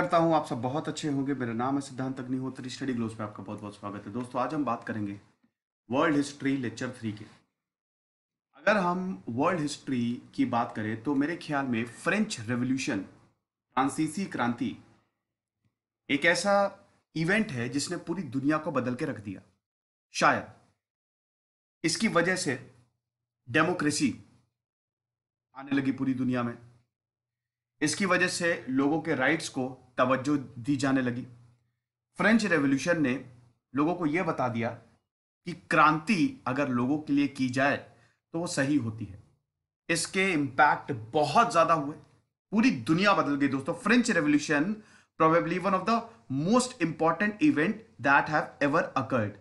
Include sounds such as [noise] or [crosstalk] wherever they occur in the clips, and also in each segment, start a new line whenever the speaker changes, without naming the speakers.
करता हूं आप सब बहुत अच्छे होंगे मेरा नाम है सिद्धांत अग्निहोत्री स्टडी ग्लोस पे आपका बहुत बहुत स्वागत है दोस्तों आज हम बात करेंगे वर्ल्ड हिस्ट्री लेक्चर थ्री के अगर हम वर्ल्ड हिस्ट्री की बात करें तो मेरे ख्याल में फ्रेंच रेवोल्यूशन फ्रांसीसी क्रांति एक ऐसा इवेंट है जिसने पूरी दुनिया को बदल के रख दिया शायद इसकी वजह से डेमोक्रेसी आने लगी पूरी दुनिया में इसकी वजह से लोगों के राइट्स को तवज्जो दी जाने लगी फ्रेंच रेवोल्यूशन ने लोगों को यह बता दिया कि क्रांति अगर लोगों के लिए की जाए तो वो सही होती है इसके इम्पैक्ट बहुत ज़्यादा हुए पूरी दुनिया बदल गई दोस्तों French revolution probably one of the most important event that have ever occurred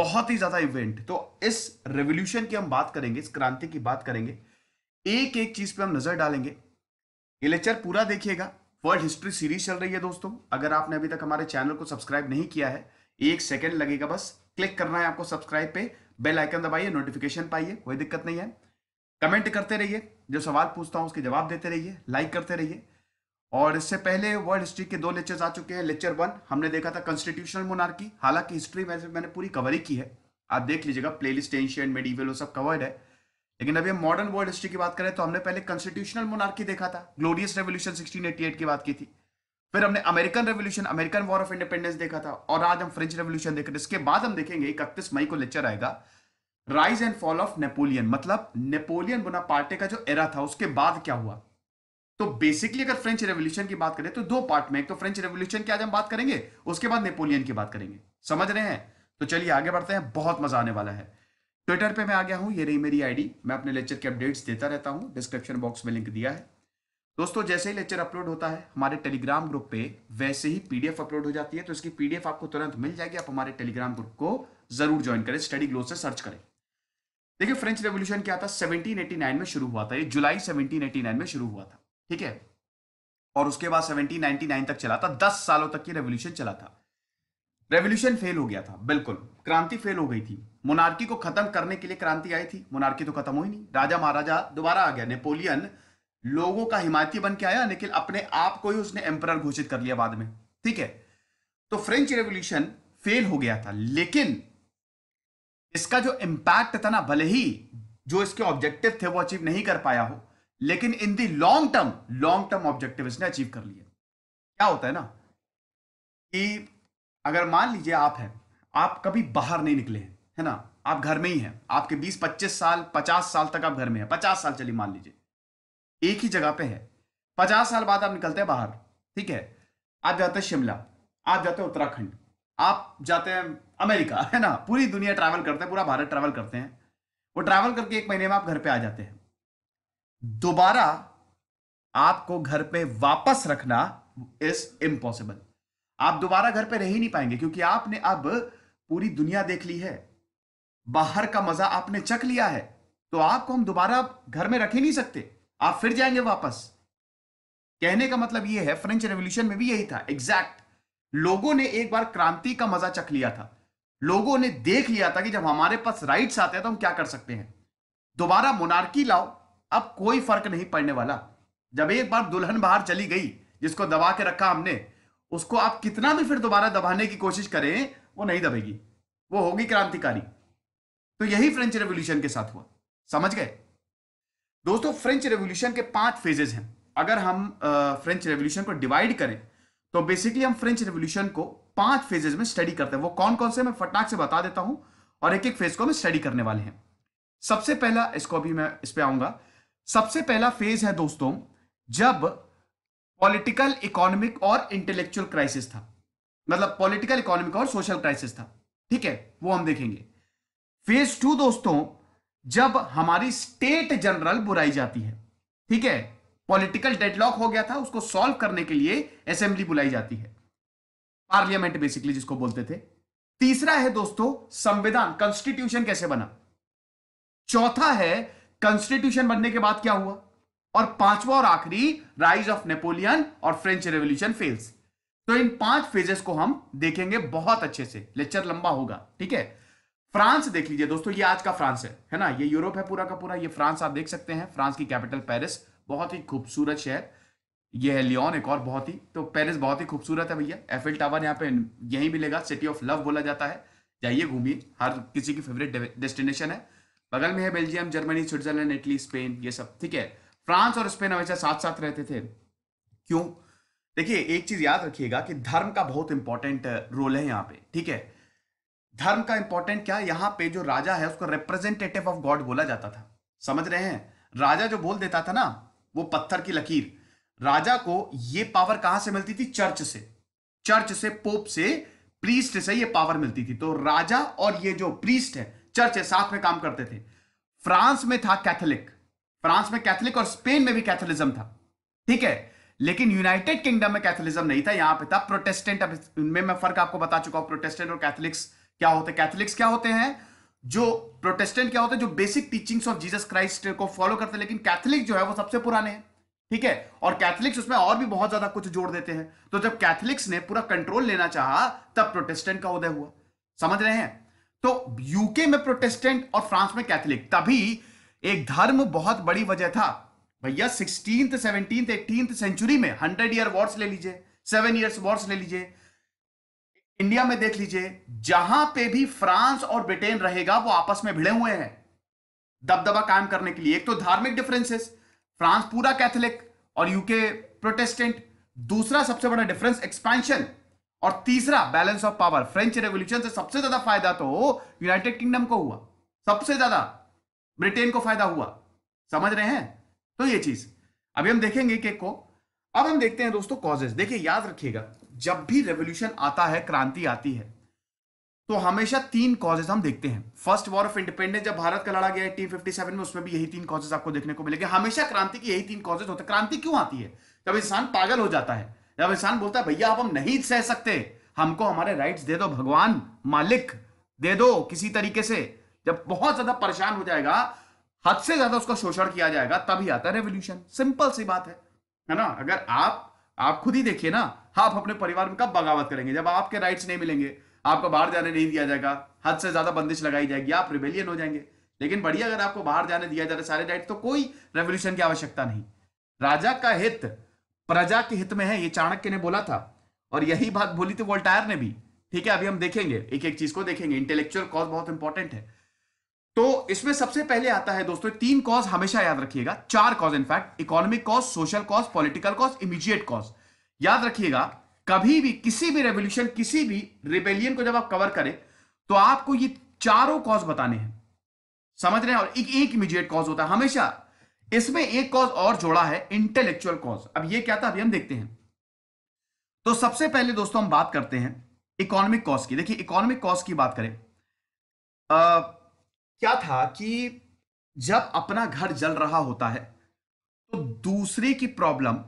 बहुत ही ज़्यादा इवेंट तो इस रेवोल्यूशन की हम बात करेंगे इस क्रांति की बात करेंगे एक एक चीज़ पे हम नज़र डालेंगे ये लेक्चर पूरा देखिएगा वर्ल्ड हिस्ट्री सीरीज चल रही है दोस्तों अगर आपने अभी तक हमारे चैनल को सब्सक्राइब नहीं किया है एक सेकेंड लगेगा बस क्लिक करना है आपको सब्सक्राइब पे बेल आइकन दबाइए नोटिफिकेशन पाइए कोई दिक्कत नहीं है कमेंट करते रहिए जो सवाल पूछता हूँ उसके जवाब देते रहिए लाइक करते रहिए और इससे पहले वर्ल्ड हिस्ट्री के दो लेक्चर्स आ चुके हैं लेक्चर वन हमने देखा था कॉन्स्टिट्यूशनल मोनार्की हालांकि हिस्ट्री में मैंने पूरी कवर ही की है आप देख लीजिएगा प्लेलिस्ट एंशियंट मेडिवल वो सब कवर्ड है लेकिन अभी हम मॉडर्न वर्ल्ड हिस्ट्री की बात करें तो हमने पहले कॉन्स्टिट्यूशनल मोनार्की देखा था ग्लोरियस रेवोल्यूशन 1688 की बात की थी फिर हमने American revolution American war of independence देखा था और आज हम फ्रेंच रेवोल्यूशन देख रहे इसके बाद हम देखेंगे इकतीस मई को लेक्चर आएगा rise and fall of Napoleon मतलब नेपोलियन बुना पार्टे का जो एरा था उसके बाद क्या हुआ तो बेसिकली अगर फ्रेंच रेवोल्यूशन की बात करें तो दो पार्ट में एक तो फ्रेंच रेवोल्यूशन की आज हम बात करेंगे उसके बाद नेपोलियन की बात करेंगे समझ रहे हैं तो चलिए आगे बढ़ते हैं बहुत मजा आने वाला है ट्विटर पे मैं आ गया हूँ ये रही मेरी आईडी मैं अपने लेक्चर के अपडेट्स देता रहता हूँ डिस्क्रिप्शन बॉक्स में लिंक दिया है दोस्तों जैसे ही लेक्चर अपलोड होता है हमारे टेलीग्राम ग्रुप पे वैसे ही पीडीएफ अपलोड हो जाती है तो इसकी पीडीएफ आपको तुरंत मिल जाएगी आप हमारे टेलीग्राम ग्रुप को जरूर ज्वाइन करें स्टडी ग्लो से सर्च करें देखिए फ्रेंच रेवोल्यूशन क्या था सेवनटीन में शुरू हुआ था ये जुलाई सेवनटीन में शुरू हुआ था ठीक है और उसके बाद सेवनटीन तक चला था दस सालों तक ये रेवोल्यूशन चला था रेवोल्यूशन फेल हो गया था बिल्कुल क्रांति फेल हो गई थी मोनार्की को खत्म करने के लिए क्रांति आई थी मोनार्की तो खत्म हुई नहीं राजा महाराजा दोबारा आ गया नेपोलियन लोगों का हिमायती बन के आया लेकिन अपने आप को ही उसने एम्पर घोषित कर लिया बाद में ठीक है तो फ्रेंच रेवोल्यूशन फेल हो गया था लेकिन इसका जो इम्पैक्ट था ना भले ही जो इसके ऑब्जेक्टिव थे वो अचीव नहीं कर पाया हो लेकिन in the long term long term objective इसने अचीव कर लिया क्या होता है ना कि अगर मान लीजिए आप हैं आप कभी बाहर नहीं निकले हैं है ना आप घर में ही हैं आपके 20-25 साल 50 साल तक आप घर में हैं 50 साल चलिए मान लीजिए एक ही जगह पे है 50 साल बाद आप निकलते हैं बाहर ठीक है आप जाते हैं शिमला आप जाते हैं उत्तराखंड आप जाते हैं अमेरिका [laughs] है ना पूरी दुनिया ट्रैवल करते हैं पूरा भारत ट्रैवल करते हैं वो ट्रैवल करके एक महीने में आप घर पर आ जाते हैं दोबारा आपको घर पर वापस रखना इज इम्पॉसिबल आप दोबारा घर पर रह ही नहीं पाएंगे क्योंकि आपने अब पूरी दुनिया देख ली है बाहर का मजा आपने चख लिया है तो आपको हम दोबारा घर में रख ही नहीं सकते आप फिर जाएंगे वापस कहने का मतलब यह है फ्रेंच रेवोल्यूशन में भी यही था एग्जैक्ट लोगों ने एक बार क्रांति का मजा चख लिया था लोगों ने देख लिया था कि जब हमारे पास राइट्स आते हैं तो हम क्या कर सकते हैं दोबारा मोनार्की लाओ अब कोई फर्क नहीं पड़ने वाला जब एक बार दुल्हन बाहर चली गई जिसको दबा के रखा हमने उसको आप कितना भी फिर दोबारा दबाने की कोशिश करें वो नहीं दबेगी वो होगी क्रांतिकारी तो यही फ्रेंच रेवोल्यूशन के साथ हुआ समझ गए दोस्तों फ्रेंच रेवोल्यूशन के पांच फेजेज हैं अगर हम फ्रेंच रेवोल्यूशन को डिवाइड करें तो बेसिकली हम फ्रेंच रेवोल्यूशन को पांच फेजेज में स्टडी करते हैं वो कौन कौन से मैं फटाक से बता देता हूं और एक एक फेज को हम स्टडी करने वाले हैं सबसे पहला इसको अभी मैं इस पर आऊंगा सबसे पहला फेज है दोस्तों जब पॉलिटिकल इकोनॉमिक और इंटेलेक्चुअल क्राइसिस था मतलब पॉलिटिकल इकोनॉमिक और सोशल क्राइसिस था ठीक है वो हम देखेंगे फेज टू दोस्तों जब हमारी स्टेट जनरल बुलाई जाती है ठीक है पॉलिटिकल डेडलॉक हो गया था उसको सॉल्व करने के लिए असेंबली बुलाई जाती है पार्लियामेंट बेसिकली जिसको बोलते थे तीसरा है दोस्तों संविधान कॉन्स्टिट्यूशन कैसे बना चौथा है कॉन्स्टिट्यूशन बनने के बाद क्या हुआ और पांचवा और आखिरी राइज ऑफ नेपोलियन और फ्रेंच रेवोल्यूशन फेल्स तो इन पांच फेजेस को हम देखेंगे बहुत अच्छे से लेक्चर लंबा होगा ठीक है फ्रांस देख लीजिए दोस्तों ये आज का फ्रांस है है ना ये यूरोप है पूरा का पूरा ये फ्रांस आप देख सकते हैं फ्रांस की कैपिटल पेरिस बहुत ही खूबसूरत शहर ये है लियोन एक और बहुत ही तो पेरिस बहुत ही खूबसूरत है भैया एफिल टावर यहाँ पे यही मिलेगा सिटी ऑफ लव बोला जाता है जाइए घूमिए हर किसी की फेवरेट डेस्टिनेशन है बगल में है Belgium Germany Switzerland Italy Spain ये सब ठीक है फ्रांस और स्पेन हमेशा साथ साथ रहते थे क्यों देखिए एक चीज याद रखिएगा कि धर्म का बहुत इंपॉर्टेंट रोल है यहाँ पे ठीक है धर्म का इंपॉर्टेंट क्या यहां पे जो राजा है उसको रिप्रेजेंटेटिव ऑफ गॉड बोला जाता था समझ रहे हैं राजा जो बोल देता था ना वो पत्थर की लकीर राजा को ये पावर कहां से मिलती थी चर्च से चर्च से पोप से प्रीस्ट से ये पावर मिलती थी तो राजा और ये जो प्रीस्ट है चर्च है साथ में काम करते थे फ्रांस में था कैथोलिक फ्रांस में कैथोलिक और स्पेन में भी कैथोलिज्म था ठीक है लेकिन यूनाइटेड किंगडम में कैथोलिज्म नहीं था यहां पे था प्रोटेस्टेंट अब इनमें मैं फर्क आपको बता चुका हूं प्रोटेस्टेंट और कैथोलिक्स क्या होते हैं कैथोलिक्स क्या होते हैं जो प्रोटेस्टेंट क्या होते हैं जो basic teachings of Jesus Christ को फॉलो करते हैं लेकिन कैथोलिक जो है वो सबसे पुराने हैं ठीक है और कैथलिक्स उसमें और भी बहुत ज्यादा कुछ जोड़ देते हैं तो जब कैथलिक्स ने पूरा कंट्रोल लेना चाहा तब प्रोटेस्टेंट का उदय हुआ समझ रहे हैं तो यूके में प्रोटेस्टेंट और फ्रांस में कैथलिक तभी एक धर्म बहुत बड़ी वजह था भैया सिक्सटींथ सेवनटीन एटीन सेंचुरी में हंड्रेड ईयर वॉर्स ले लीजिए सेवन ईयर्स वॉर्स ले लीजिए इंडिया में देख लीजिए जहां पे भी फ्रांस और ब्रिटेन रहेगा वो आपस में भिड़े हुए हैं दबदबा कायम करने के लिए एक तो धार्मिक डिफरेंसेस फ्रांस पूरा कैथोलिक और यूके प्रोटेस्टेंट दूसरा सबसे बड़ा डिफरेंस एक्सपेंशन और तीसरा balance of power French revolution से सबसे ज्यादा फायदा तो यूनाइटेड किंगडम को हुआ सबसे ज्यादा ब्रिटेन को फायदा हुआ समझ रहे हैं तो ये चीज अभी हम देखेंगे केक को अब हम देखते हैं दोस्तों कॉजेस देखिए याद रखिएगा जब भी रेवोल्यूशन आता है क्रांति आती है तो हमेशा तीन कॉजेज हम देखते हैं फर्स्ट वॉर ऑफ इंडिपेंडेंस जब भारत का लड़ा गया 1857 में उसमें भी यही तीन कॉजेज आपको देखने को मिलेंगे हमेशा क्रांति की यही तीन कॉजेज होते हैं क्रांति क्यों आती है जब इंसान पागल हो जाता है जब इंसान बोलता है भैया आप हम नहीं सह सकते हमको हमारे राइट दे दो भगवान मालिक दे दो किसी तरीके से जब बहुत ज्यादा परेशान हो जाएगा हद से ज्यादा उसका शोषण किया जाएगा तभी आता है रेवोल्यूशन सिंपल सी बात है है ना अगर आप आप खुद ही देखिए ना आप अपने परिवार में कब बगावत करेंगे जब आपके राइट्स नहीं मिलेंगे आपको बाहर जाने नहीं दिया जाएगा हद से ज्यादा बंदिश लगाई जाएगी आप रिबेलियन हो जाएंगे लेकिन बढ़िया अगर आपको बाहर जाने दिया जा रहा सारे राइट तो कोई रेवोल्यूशन की आवश्यकता नहीं राजा का हित प्रजा के हित में है ये चाणक्य ने बोला था और यही बात बोली थी वोल्टायर ने भी ठीक है अभी हम देखेंगे एक एक चीज को देखेंगे इंटेलेक्चुअल कॉज बहुत इंपॉर्टेंट है तो इसमें सबसे पहले आता है दोस्तों तीन कॉज हमेशा याद रखिएगा चार cause in fact economic cause social cause political cause immediate cause याद रखिएगा कभी भी किसी भी रेवोल्यूशन किसी भी रिबेलियन को जब आप कवर करें तो आपको ये चारों कॉज बताने हैं समझ रहे हैं और एक एक इमीडिएट कॉज होता है हमेशा इसमें एक कॉज और जोड़ा है इंटेलेक्चुअल कॉज अब ये क्या था अभी हम देखते हैं तो सबसे पहले दोस्तों हम बात करते हैं इकोनॉमिक कॉज की देखिए इकोनॉमिक कॉज की बात करें आ, क्या था कि जब अपना घर जल रहा होता है तो दूसरे की प्रॉब्लम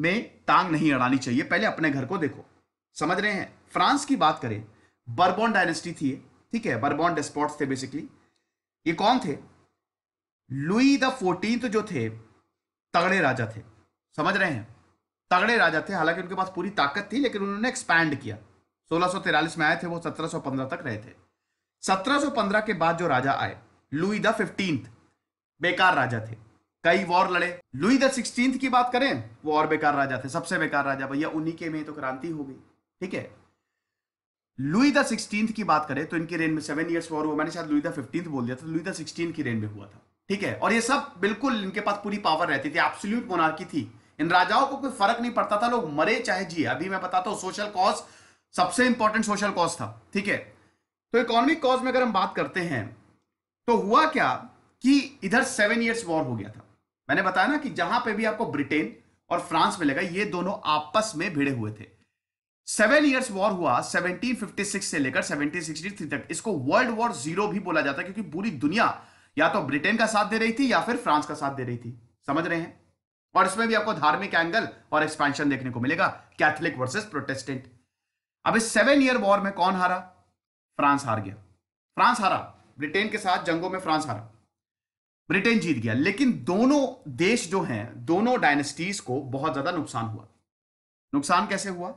में टांग नहीं अड़ानी चाहिए पहले अपने घर को देखो समझ रहे हैं फ्रांस की बात करें बर्बॉन डायनेस्टी थी ठीक है बर्बॉन डेस्पॉट्स थे बेसिकली ये कौन थे लुई द फोर्टीन जो थे तगड़े राजा थे समझ रहे हैं तगड़े राजा थे हालांकि उनके पास पूरी ताकत थी लेकिन उन्होंने एक्सपैंड किया सोलह में आए थे वो सत्रह तक रहे थे 1715 के बाद जो राजा आए लुई द फिफ्टींथ बेकार राजा थे कई वॉर लड़े लुई द सिक्सटीन की बात करें वो और बेकार राजा थे सबसे बेकार राजा भैया उन्हीं के में तो क्रांति हो गई ठीक है लुई द सिक्सटीन की बात करें तो इनकी रेन में सेवन ईयर्स वॉर हुआ मैंने शायद लुई द फिफ्टीन बोल दिया था तो लुई द सिक्सटीन की रेन में हुआ था ठीक है और ये सब बिल्कुल इनके पास पूरी पावर रहती थी एब्सोल्यूट मोनार्की थी इन राजाओं को कोई फर्क नहीं पड़ता था लोग मरे चाहे जिए अभी मैं बताता हूँ सोशल कॉज सबसे इंपॉर्टेंट सोशल कॉज था ठीक है तो इकोनॉमिक कॉज में अगर हम बात करते हैं तो हुआ क्या कि इधर सेवन ईयर्स वॉर हो गया था मैंने बताया ना कि जहां पे भी आपको ब्रिटेन और फ्रांस मिलेगा ये दोनों आपस में भिड़े हुए थे सेवन ईयर्स वॉर हुआ 1756 से लेकर 1763 तक इसको वर्ल्ड वॉर जीरो भी बोला जाता है क्योंकि पूरी दुनिया या तो ब्रिटेन का साथ दे रही थी या फिर फ्रांस का साथ दे रही थी समझ रहे हैं और इसमें भी आपको धार्मिक एंगल और एक्सपेंशन देखने को मिलेगा कैथोलिक वर्सेस प्रोटेस्टेंट अब इस सेवन ईयर वॉर में कौन हारा फ्रांस हार गया फ्रांस हारा ब्रिटेन के साथ जंगों में फ्रांस हारा ब्रिटेन जीत गया लेकिन दोनों देश जो हैं दोनों डायनेस्टीज को बहुत ज्यादा नुकसान हुआ नुकसान कैसे हुआ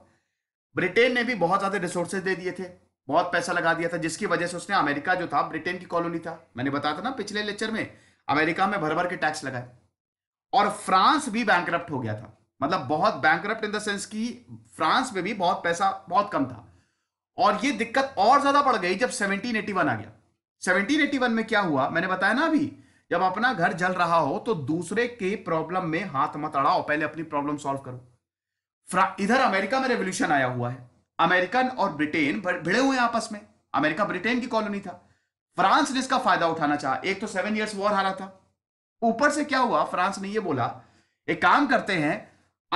ब्रिटेन ने भी बहुत ज्यादा रिसोर्सेज दे दिए थे बहुत पैसा लगा दिया था जिसकी वजह से उसने अमेरिका जो था ब्रिटेन की कॉलोनी था मैंने बताया था ना पिछले लेक्चर में अमेरिका में भर भर के टैक्स लगाए और फ्रांस भी बैंक हो गया था मतलब बहुत बैंक इन द सेंस की फ्रांस में भी बहुत पैसा बहुत कम था और ये दिक्कत और ज्यादा पड़ गई जब 1781 आ गया 1781 में क्या हुआ मैंने बताया ना अभी जब अपना घर जल रहा हो तो दूसरे के प्रॉब्लम में हाथ मत अड़ाओ पहले अपनी प्रॉब्लम सॉल्व करो इधर अमेरिका में रेवोल्यूशन आया हुआ है अमेरिकन और ब्रिटेन भिड़े हुए हैं आपस में अमेरिका ब्रिटेन की कॉलोनी था फ्रांस ने इसका फायदा उठाना चाहा एक तो सेवन ईयर्स वॉर हारा था ऊपर से क्या हुआ फ्रांस ने ये बोला एक काम करते हैं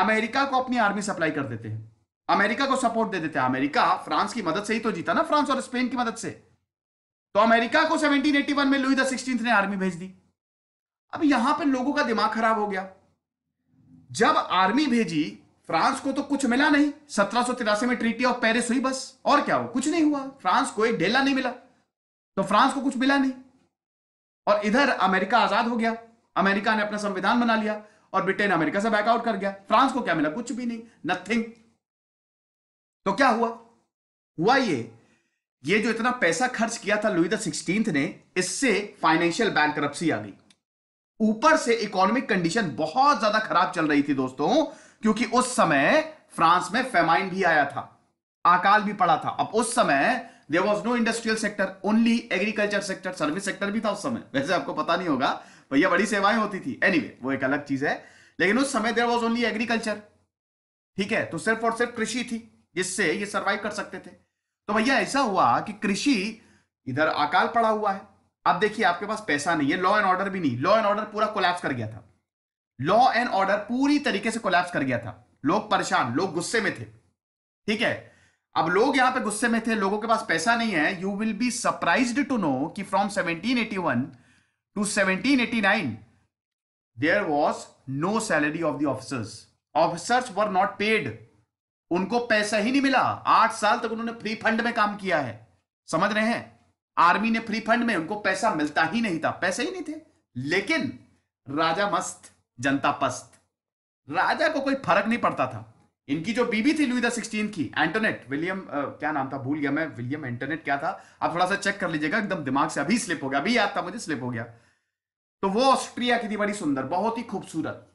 अमेरिका को अपनी आर्मी सप्लाई कर देते हैं अमेरिका को सपोर्ट दे देते अमेरिका फ्रांस की मदद से ही तो जीता ना फ्रांस और स्पेन की मदद से तो अमेरिका को 1781 में लुई द ने आर्मी भेज दी अब यहां पे लोगों का दिमाग खराब हो गया जब आर्मी भेजी फ्रांस को तो कुछ मिला नहीं सत्रह में ट्रीटी ऑफ पेरिस हुई बस और क्या हो कुछ नहीं हुआ फ्रांस को एक ढेला नहीं मिला तो फ्रांस को कुछ मिला नहीं और इधर अमेरिका आजाद हो गया अमेरिका ने अपना संविधान बना लिया और ब्रिटेन अमेरिका से बैकआउट कर गया फ्रांस को क्या मिला कुछ भी नहीं नथिंग तो क्या हुआ हुआ ये ये जो इतना पैसा खर्च किया था लुई द सिक्सटींथ ने इससे फाइनेंशियल बैंक आ गई ऊपर से इकोनॉमिक कंडीशन बहुत ज्यादा खराब चल रही थी दोस्तों क्योंकि उस समय फ्रांस में फेमाइन भी आया था अकाल भी पड़ा था अब उस समय there was no industrial sector only agriculture sector service sector भी था उस समय वैसे आपको पता नहीं होगा भैया बड़ी सेवाएं होती थी एनी anyway, वो एक अलग चीज है लेकिन उस समय देर वॉज ओनली एग्रीकल्चर ठीक है तो सिर्फ और सिर्फ कृषि थी जिससे ये सरवाइव कर सकते थे तो भैया ऐसा हुआ कि कृषि इधर अकाल पड़ा हुआ है अब देखिए आपके पास पैसा नहीं है लॉ एंड ऑर्डर भी नहीं लॉ एंड ऑर्डर पूरा कोलैप्स कर गया था लॉ एंड ऑर्डर पूरी तरीके से कोलैप्स कर गया था लोग परेशान लोग गुस्से में थे ठीक है अब लोग यहां पे गुस्से में थे लोगों के पास पैसा नहीं है you will be surprise to know कि from 1781 to 1789 there was no salary of the officers officers were not paid उनको पैसा ही नहीं मिला आठ साल तक उन्होंने फ्री फंड में काम किया है समझ रहे हैं आर्मी ने फ्री फंड में उनको पैसा मिलता ही नहीं था पैसे ही नहीं थे लेकिन राजा मस्त जनता पस्त राजा को कोई फर्क नहीं पड़ता था इनकी जो बीबी थी लुई सिक्सटीन की एंटोनेट विलियम आ, क्या नाम था भूल गया मैं विलियम एंटोनेट क्या था आप थोड़ा सा चेक कर लीजिएगा एकदम दिमाग से अभी स्लिप हो गया अभी याद था मुझे स्लिप हो गया तो वो ऑस्ट्रिया की थी बड़ी सुंदर बहुत ही खूबसूरत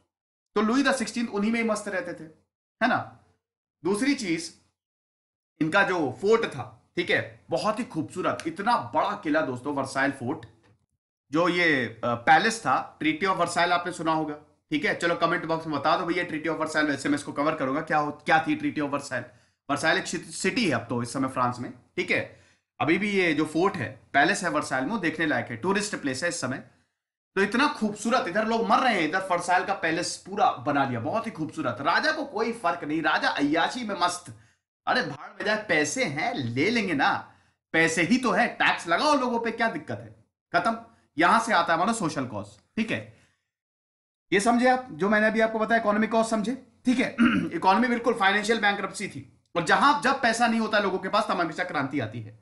तो लुई सिक्सटीन उन्हीं में ही मस्त रहते थे है ना दूसरी चीज इनका जो फोर्ट था ठीक है बहुत ही खूबसूरत इतना बड़ा किला दोस्तों वर्साइल फोर्ट जो ये पैलेस था ट्रीटी ऑफ वर्साइल आपने सुना होगा ठीक है चलो कमेंट बॉक्स में बता दो भैया ट्रीटी ऑफ वर्साइल वैसे मैं इसको कवर करूंगा क्या क्या थी ट्रीटी ऑफ वर्साइल वर्साइल एक सिटी है अब तो इस समय फ्रांस में ठीक है अभी भी ये जो फोर्ट है पैलेस है वर्साइल में देखने लायक है टूरिस्ट प्लेस है इस समय तो इतना खूबसूरत इधर लोग मर रहे हैं इधर फरसाइल का पैलेस पूरा बना लिया बहुत ही खूबसूरत राजा को कोई फर्क नहीं राजा अयाची में मस्त अरे भाड़ में जाए पैसे हैं ले लेंगे ना पैसे ही तो है टैक्स लगाओ लोगों पे क्या दिक्कत है खत्म यहां से आता है हमारा सोशल कॉज ठीक है ये समझे आप जो मैंने अभी आपको बताया इकोनॉमिक कॉज समझे ठीक है [clears throat] इकोनॉमी बिल्कुल फाइनेंशियल बैंक थी और जहां जब पैसा नहीं होता लोगों के पास तब हमेशा क्रांति आती है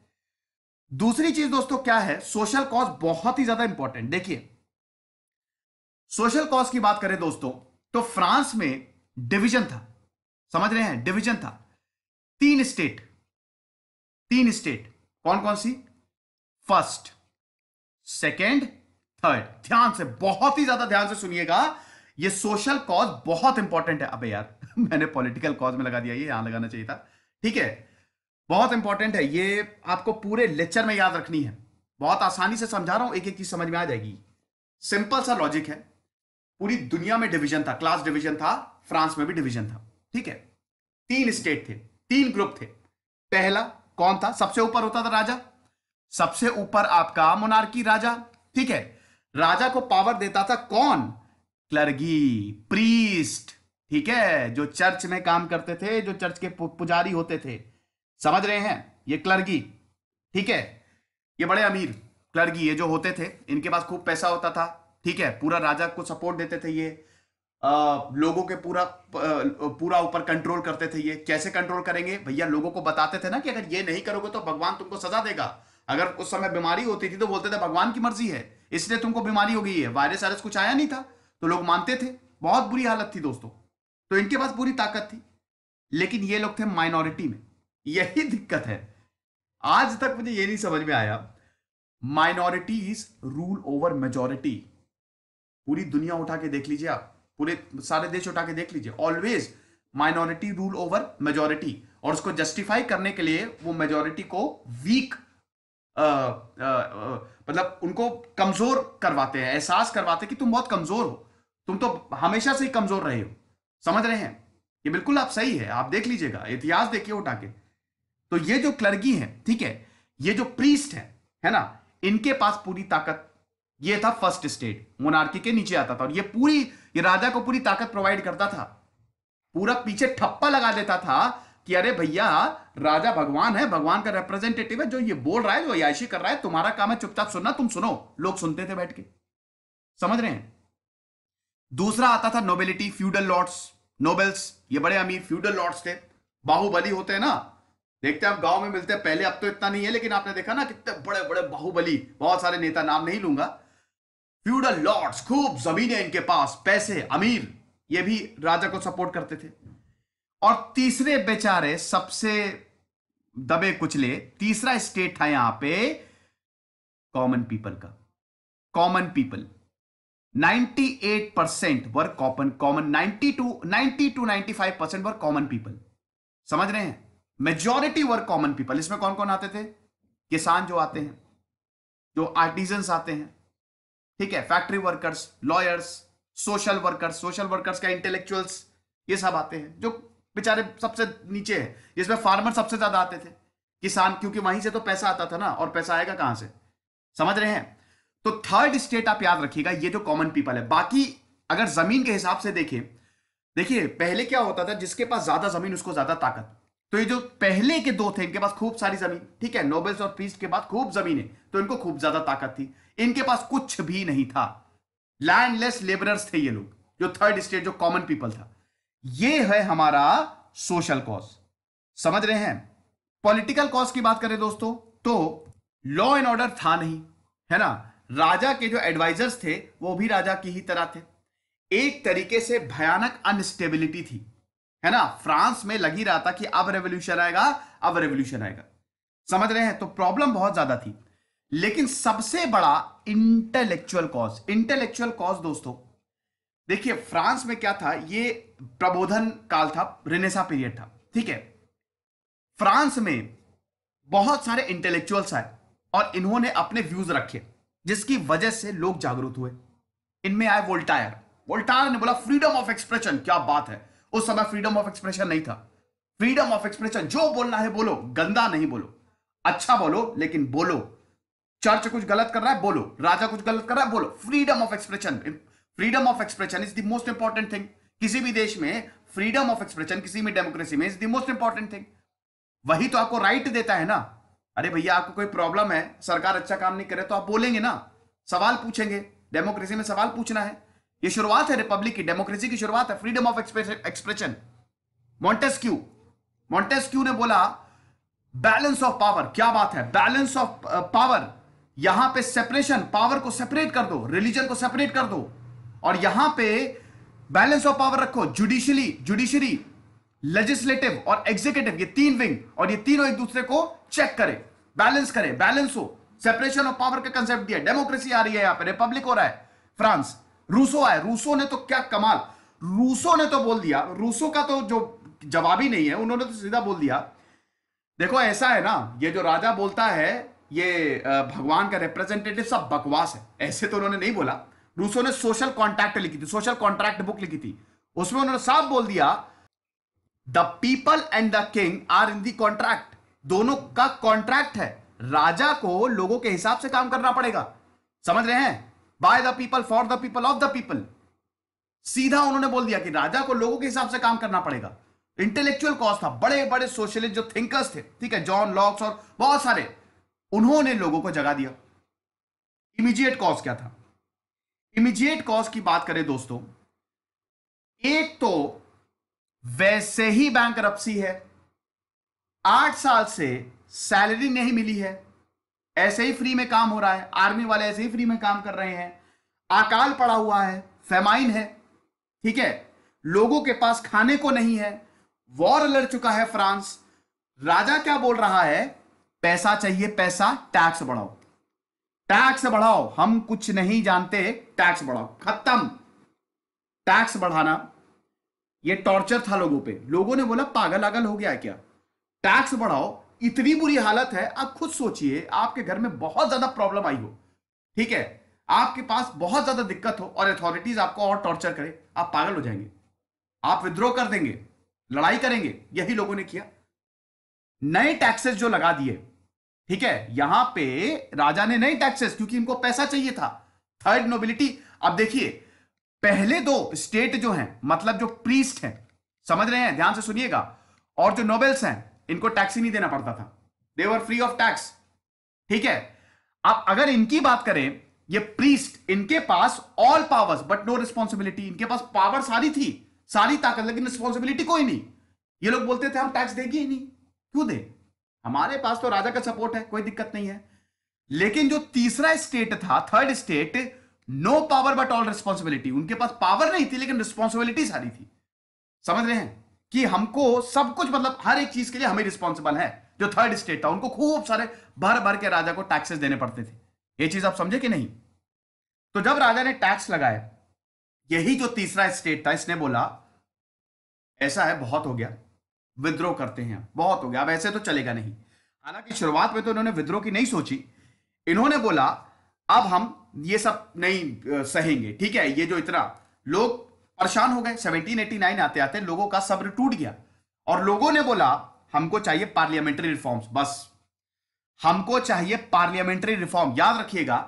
दूसरी चीज दोस्तों क्या है सोशल कॉज बहुत ही ज्यादा इंपॉर्टेंट देखिए सोशल कॉज की बात करें दोस्तों तो फ्रांस में डिवीजन था समझ रहे हैं डिवीजन था तीन स्टेट तीन स्टेट कौन कौन सी फर्स्ट सेकेंड थर्ड ध्यान से बहुत ही ज्यादा ध्यान से सुनिएगा ये सोशल कॉज बहुत इंपॉर्टेंट है अबे यार [laughs] मैंने पॉलिटिकल कॉज में लगा दिया ये यहां लगाना चाहिए था ठीक है बहुत इंपॉर्टेंट है ये आपको पूरे लेक्चर में याद रखनी है बहुत आसानी से समझा रहा हूं एक एक चीज समझ में आ जाएगी सिंपल सा लॉजिक है पूरी दुनिया में डिवीजन था क्लास डिवीजन था फ्रांस में भी डिवीजन था ठीक है तीन स्टेट थे तीन ग्रुप थे पहला कौन था सबसे ऊपर होता था राजा सबसे ऊपर आपका मोनार्की राजा ठीक है राजा को पावर देता था कौन क्लर्गी प्रीस्ट ठीक है जो चर्च में काम करते थे जो चर्च के पुजारी होते थे समझ रहे हैं ये क्लर्गी ठीक है ये बड़े अमीर क्लर्गी ये जो होते थे इनके पास खूब पैसा होता था ठीक है पूरा राजा को सपोर्ट देते थे ये आ, लोगों के पूरा पूरा ऊपर कंट्रोल करते थे ये कैसे कंट्रोल करेंगे भैया लोगों को बताते थे ना कि अगर ये नहीं करोगे तो भगवान तुमको सजा देगा अगर उस समय बीमारी होती थी तो बोलते थे भगवान की मर्जी है इसलिए तुमको बीमारी हो गई है वायरस वायरस कुछ आया नहीं था तो लोग मानते थे बहुत बुरी हालत थी दोस्तों तो इनके पास पूरी ताकत थी लेकिन ये लोग थे माइनॉरिटी में यही दिक्कत है आज तक मुझे ये नहीं समझ में आया माइनॉरिटीज रूल ओवर मेजोरिटी पूरी दुनिया उठा के देख लीजिए आप पूरे सारे देश उठा के देख लीजिए always minority rule over majority और उसको जस्टिफाई करने के लिए वो मेजोरिटी को वीक मतलब उनको कमजोर करवाते हैं एहसास करवाते हैं कि तुम बहुत कमजोर हो तुम तो हमेशा से ही कमजोर रहे हो समझ रहे हैं ये बिल्कुल आप सही है आप देख लीजिएगा इतिहास देखिए उठा के तो ये जो क्लर्गी है ठीक है ये जो प्रीस्ट है है ना इनके पास पूरी ताकत ये था फर्स्ट स्टेट मोनार्की के नीचे आता था और ये पूरी ये राजा को पूरी ताकत प्रोवाइड करता था पूरा पीछे ठप्पा लगा देता था कि अरे भैया राजा भगवान है भगवान का रिप्रेजेंटेटिव है जो ये बोल रहा है जो याशी कर रहा है तुम्हारा काम है चुपचाप सुनना तुम सुनो लोग सुनते थे बैठ के समझ रहे हैं दूसरा आता था नोबेलिटी फ्यूडल लॉर्ड्स नोबेल्स ये बड़े अमीर फ्यूडल लॉर्ड्स थे बाहुबली होते हैं ना देखते हैं आप गांव में मिलते हैं पहले अब तो इतना नहीं है लेकिन आपने देखा ना कितने बड़े बड़े बाहुबली बहुत सारे नेता नाम नहीं लूंगा फ्यूडल लॉर्ड्स खूब जमीनें इनके पास पैसे अमीर ये भी राजा को सपोर्ट करते थे और तीसरे बेचारे सबसे दबे कुचले तीसरा स्टेट था यहां पे कॉमन पीपल का common people 98 percent were common common ninety two ninety two five percent were common people समझ रहे हैं मेजोरिटी वर कॉमन पीपल इसमें कौन कौन आते थे किसान जो आते हैं जो आर्टिजन आते हैं ठीक है factory workers lawyers social workers social workers का इंटेलेक्चुअल्स ये सब आते हैं जो बेचारे सबसे नीचे है जिसमें फार्मर सबसे ज्यादा आते थे किसान क्योंकि वहीं से तो पैसा आता था ना और पैसा आएगा कहां से समझ रहे हैं तो थर्ड स्टेट आप याद रखिएगा ये जो कॉमन पीपल है बाकी अगर जमीन के हिसाब से देखें देखिए पहले क्या होता था जिसके पास ज्यादा जमीन उसको ज्यादा ताकत तो ये जो पहले के दो थे इनके पास खूब सारी जमीन ठीक है नोबेल्स और पीस के बाद खूब जमीन है तो इनको खूब ज्यादा ताकत थी इनके पास कुछ भी नहीं था लैंडलेस लेबरर्स थे ये लोग जो थर्ड स्टेट जो कॉमन पीपल था ये है हमारा सोशल कॉज समझ रहे हैं पॉलिटिकल कॉज की बात करें दोस्तों तो लॉ एंड ऑर्डर था नहीं है ना राजा के जो एडवाइजर्स थे वो भी राजा की ही तरह थे एक तरीके से भयानक अनस्टेबिलिटी थी है ना फ्रांस में लग ही रहा था कि अब रेवोल्यूशन आएगा अब रेवोल्यूशन आएगा समझ रहे हैं तो प्रॉब्लम बहुत ज्यादा थी लेकिन सबसे बड़ा इंटेलेक्चुअल कॉज इंटेलेक्चुअल कॉज दोस्तों देखिए फ्रांस में क्या था ये प्रबोधन काल था रेनेसा पीरियड था ठीक है फ्रांस में बहुत सारे इंटेलेक्चुअल्स आए और इन्होंने अपने व्यूज रखे जिसकी वजह से लोग जागरूक हुए इनमें आए वोल्टायर वोल्टायर ने बोला फ्रीडम ऑफ एक्सप्रेशन क्या बात है उस समय फ्रीडम ऑफ एक्सप्रेशन नहीं था फ्रीडम ऑफ एक्सप्रेशन जो बोलना है बोलो गंदा नहीं बोलो अच्छा बोलो लेकिन बोलो चर्च कुछ गलत कर रहा है बोलो राजा कुछ गलत कर रहा है बोलो freedom of expression freedom of expression is the most important thing किसी भी देश में फ्रीडम ऑफ एक्सप्रेशन किसी भी डेमोक्रेसी में is the most important thing वही तो आपको राइट देता है ना अरे भैया आपको कोई प्रॉब्लम है सरकार अच्छा काम नहीं करे तो आप बोलेंगे ना सवाल पूछेंगे डेमोक्रेसी में सवाल पूछना है ये शुरुआत है रिपब्लिक की डेमोक्रेसी की शुरुआत है freedom of expression Montesquieu Montesquieu ने बोला बैलेंस ऑफ पावर क्या बात है बैलेंस ऑफ पावर यहां पे सेपरेशन पावर को सेपरेट कर दो रिलीजन को सेपरेट कर दो और यहां पे बैलेंस ऑफ पावर रखो जुडिशियली जुडिशरी लेजिस्लेटिव और एग्जीक्यूटिव ये तीन विंग और ये तीनों एक दूसरे को चेक करें बैलेंस करे बैलेंस हो सेपरेशन ऑफ पावर का कंसेप्ट दिया डेमोक्रेसी आ रही है यहां पर रिपब्लिक हो रहा है फ्रांस रूसो आए रूसो ने तो क्या कमाल रूसो ने तो बोल दिया रूसो का तो जो जवाब ही नहीं है उन्होंने तो सीधा बोल दिया देखो ऐसा है ना ये जो राजा बोलता है ये भगवान का रिप्रेजेंटेटिव सब बकवास है ऐसे तो उन्होंने नहीं बोला रूसो ने सोशल कॉन्ट्रैक्ट लिखी थी सोशल कॉन्ट्रैक्ट बुक लिखी थी उसमें उन्होंने साफ बोल दिया the people and the king are in the contract दोनों का कॉन्ट्रैक्ट है राजा को लोगों के हिसाब से काम करना पड़ेगा समझ रहे हैं by the people for the people of the people सीधा उन्होंने बोल दिया कि राजा को लोगों के हिसाब से काम करना पड़ेगा इंटेलेक्चुअल कॉस्ट था बड़े बड़े सोशलिस्ट जो थिंकर्स थे ठीक है जॉन लॉक्स और बहुत सारे उन्होंने लोगों को जगा दिया इमीजिएट कॉज क्या था इमीजिएट कॉज की बात करें दोस्तों एक तो वैसे ही बैंक है आठ साल से सैलरी नहीं मिली है ऐसे ही फ्री में काम हो रहा है आर्मी वाले ऐसे ही फ्री में काम कर रहे हैं अकाल पड़ा हुआ है फेमाइन है ठीक है लोगों के पास खाने को नहीं है वॉर लड़ चुका है फ्रांस राजा क्या बोल रहा है पैसा चाहिए पैसा टैक्स बढ़ाओ टैक्स बढ़ाओ हम कुछ नहीं जानते टैक्स बढ़ाओ खत्म टैक्स बढ़ाना ये टॉर्चर था लोगों पे लोगों ने बोला पागल अगल हो गया क्या टैक्स बढ़ाओ इतनी बुरी हालत है आप खुद सोचिए आपके घर में बहुत ज्यादा प्रॉब्लम आई हो ठीक है आपके पास बहुत ज्यादा दिक्कत हो और अथॉरिटीज आपको और टॉर्चर करे आप पागल हो जाएंगे आप विद्रोह कर देंगे लड़ाई करेंगे यही लोगों ने किया नए टैक्सेस जो लगा दिए ठीक है यहां पे राजा ने नहीं टैक्सेस क्योंकि इनको पैसा चाहिए था थर्ड नोबिलिटी अब देखिए पहले दो स्टेट जो हैं मतलब जो प्रीस्ट हैं समझ रहे हैं ध्यान से सुनिएगा और जो नोबेल्स हैं इनको टैक्स ही नहीं देना पड़ता था देवर फ्री ऑफ टैक्स ठीक है अब अगर इनकी बात करें ये प्रीस्ट इनके पास all powers but no responsibility इनके पास पावर सारी थी सारी ताकत लेकिन रिस्पॉन्सिबिलिटी कोई नहीं ये लोग बोलते थे हम टैक्स देंगे ही नहीं क्यों दे हमारे पास तो राजा का सपोर्ट है कोई दिक्कत नहीं है लेकिन जो तीसरा स्टेट था third state no power but all responsibility उनके पास पावर नहीं थी लेकिन रिस्पॉन्सिबिलिटी सारी थी समझ रहे हैं कि हमको सब कुछ मतलब हर एक चीज के लिए हमें रिस्पॉन्सिबल है जो थर्ड स्टेट था उनको खूब सारे भर भर के राजा को टैक्सेस देने पड़ते थे ये चीज आप समझे कि नहीं तो जब राजा ने टैक्स लगाए यही जो तीसरा स्टेट था इसने बोला ऐसा है बहुत हो गया विद्रोह करते हैं बहुत हो गया अब ऐसे तो चलेगा नहीं हालांकि शुरुआत में तो इन्होंने विद्रोह की नहीं सोची इन्होंने बोला अब हम ये सब नहीं सहेंगे ठीक है ये जो इतना लोग परेशान हो गए 1789 आते आते लोगों का सब्र टूट गया और लोगों ने बोला हमको चाहिए पार्लियामेंट्री रिफॉर्म्स बस हमको चाहिए पार्लियामेंट्री रिफॉर्म याद रखिएगा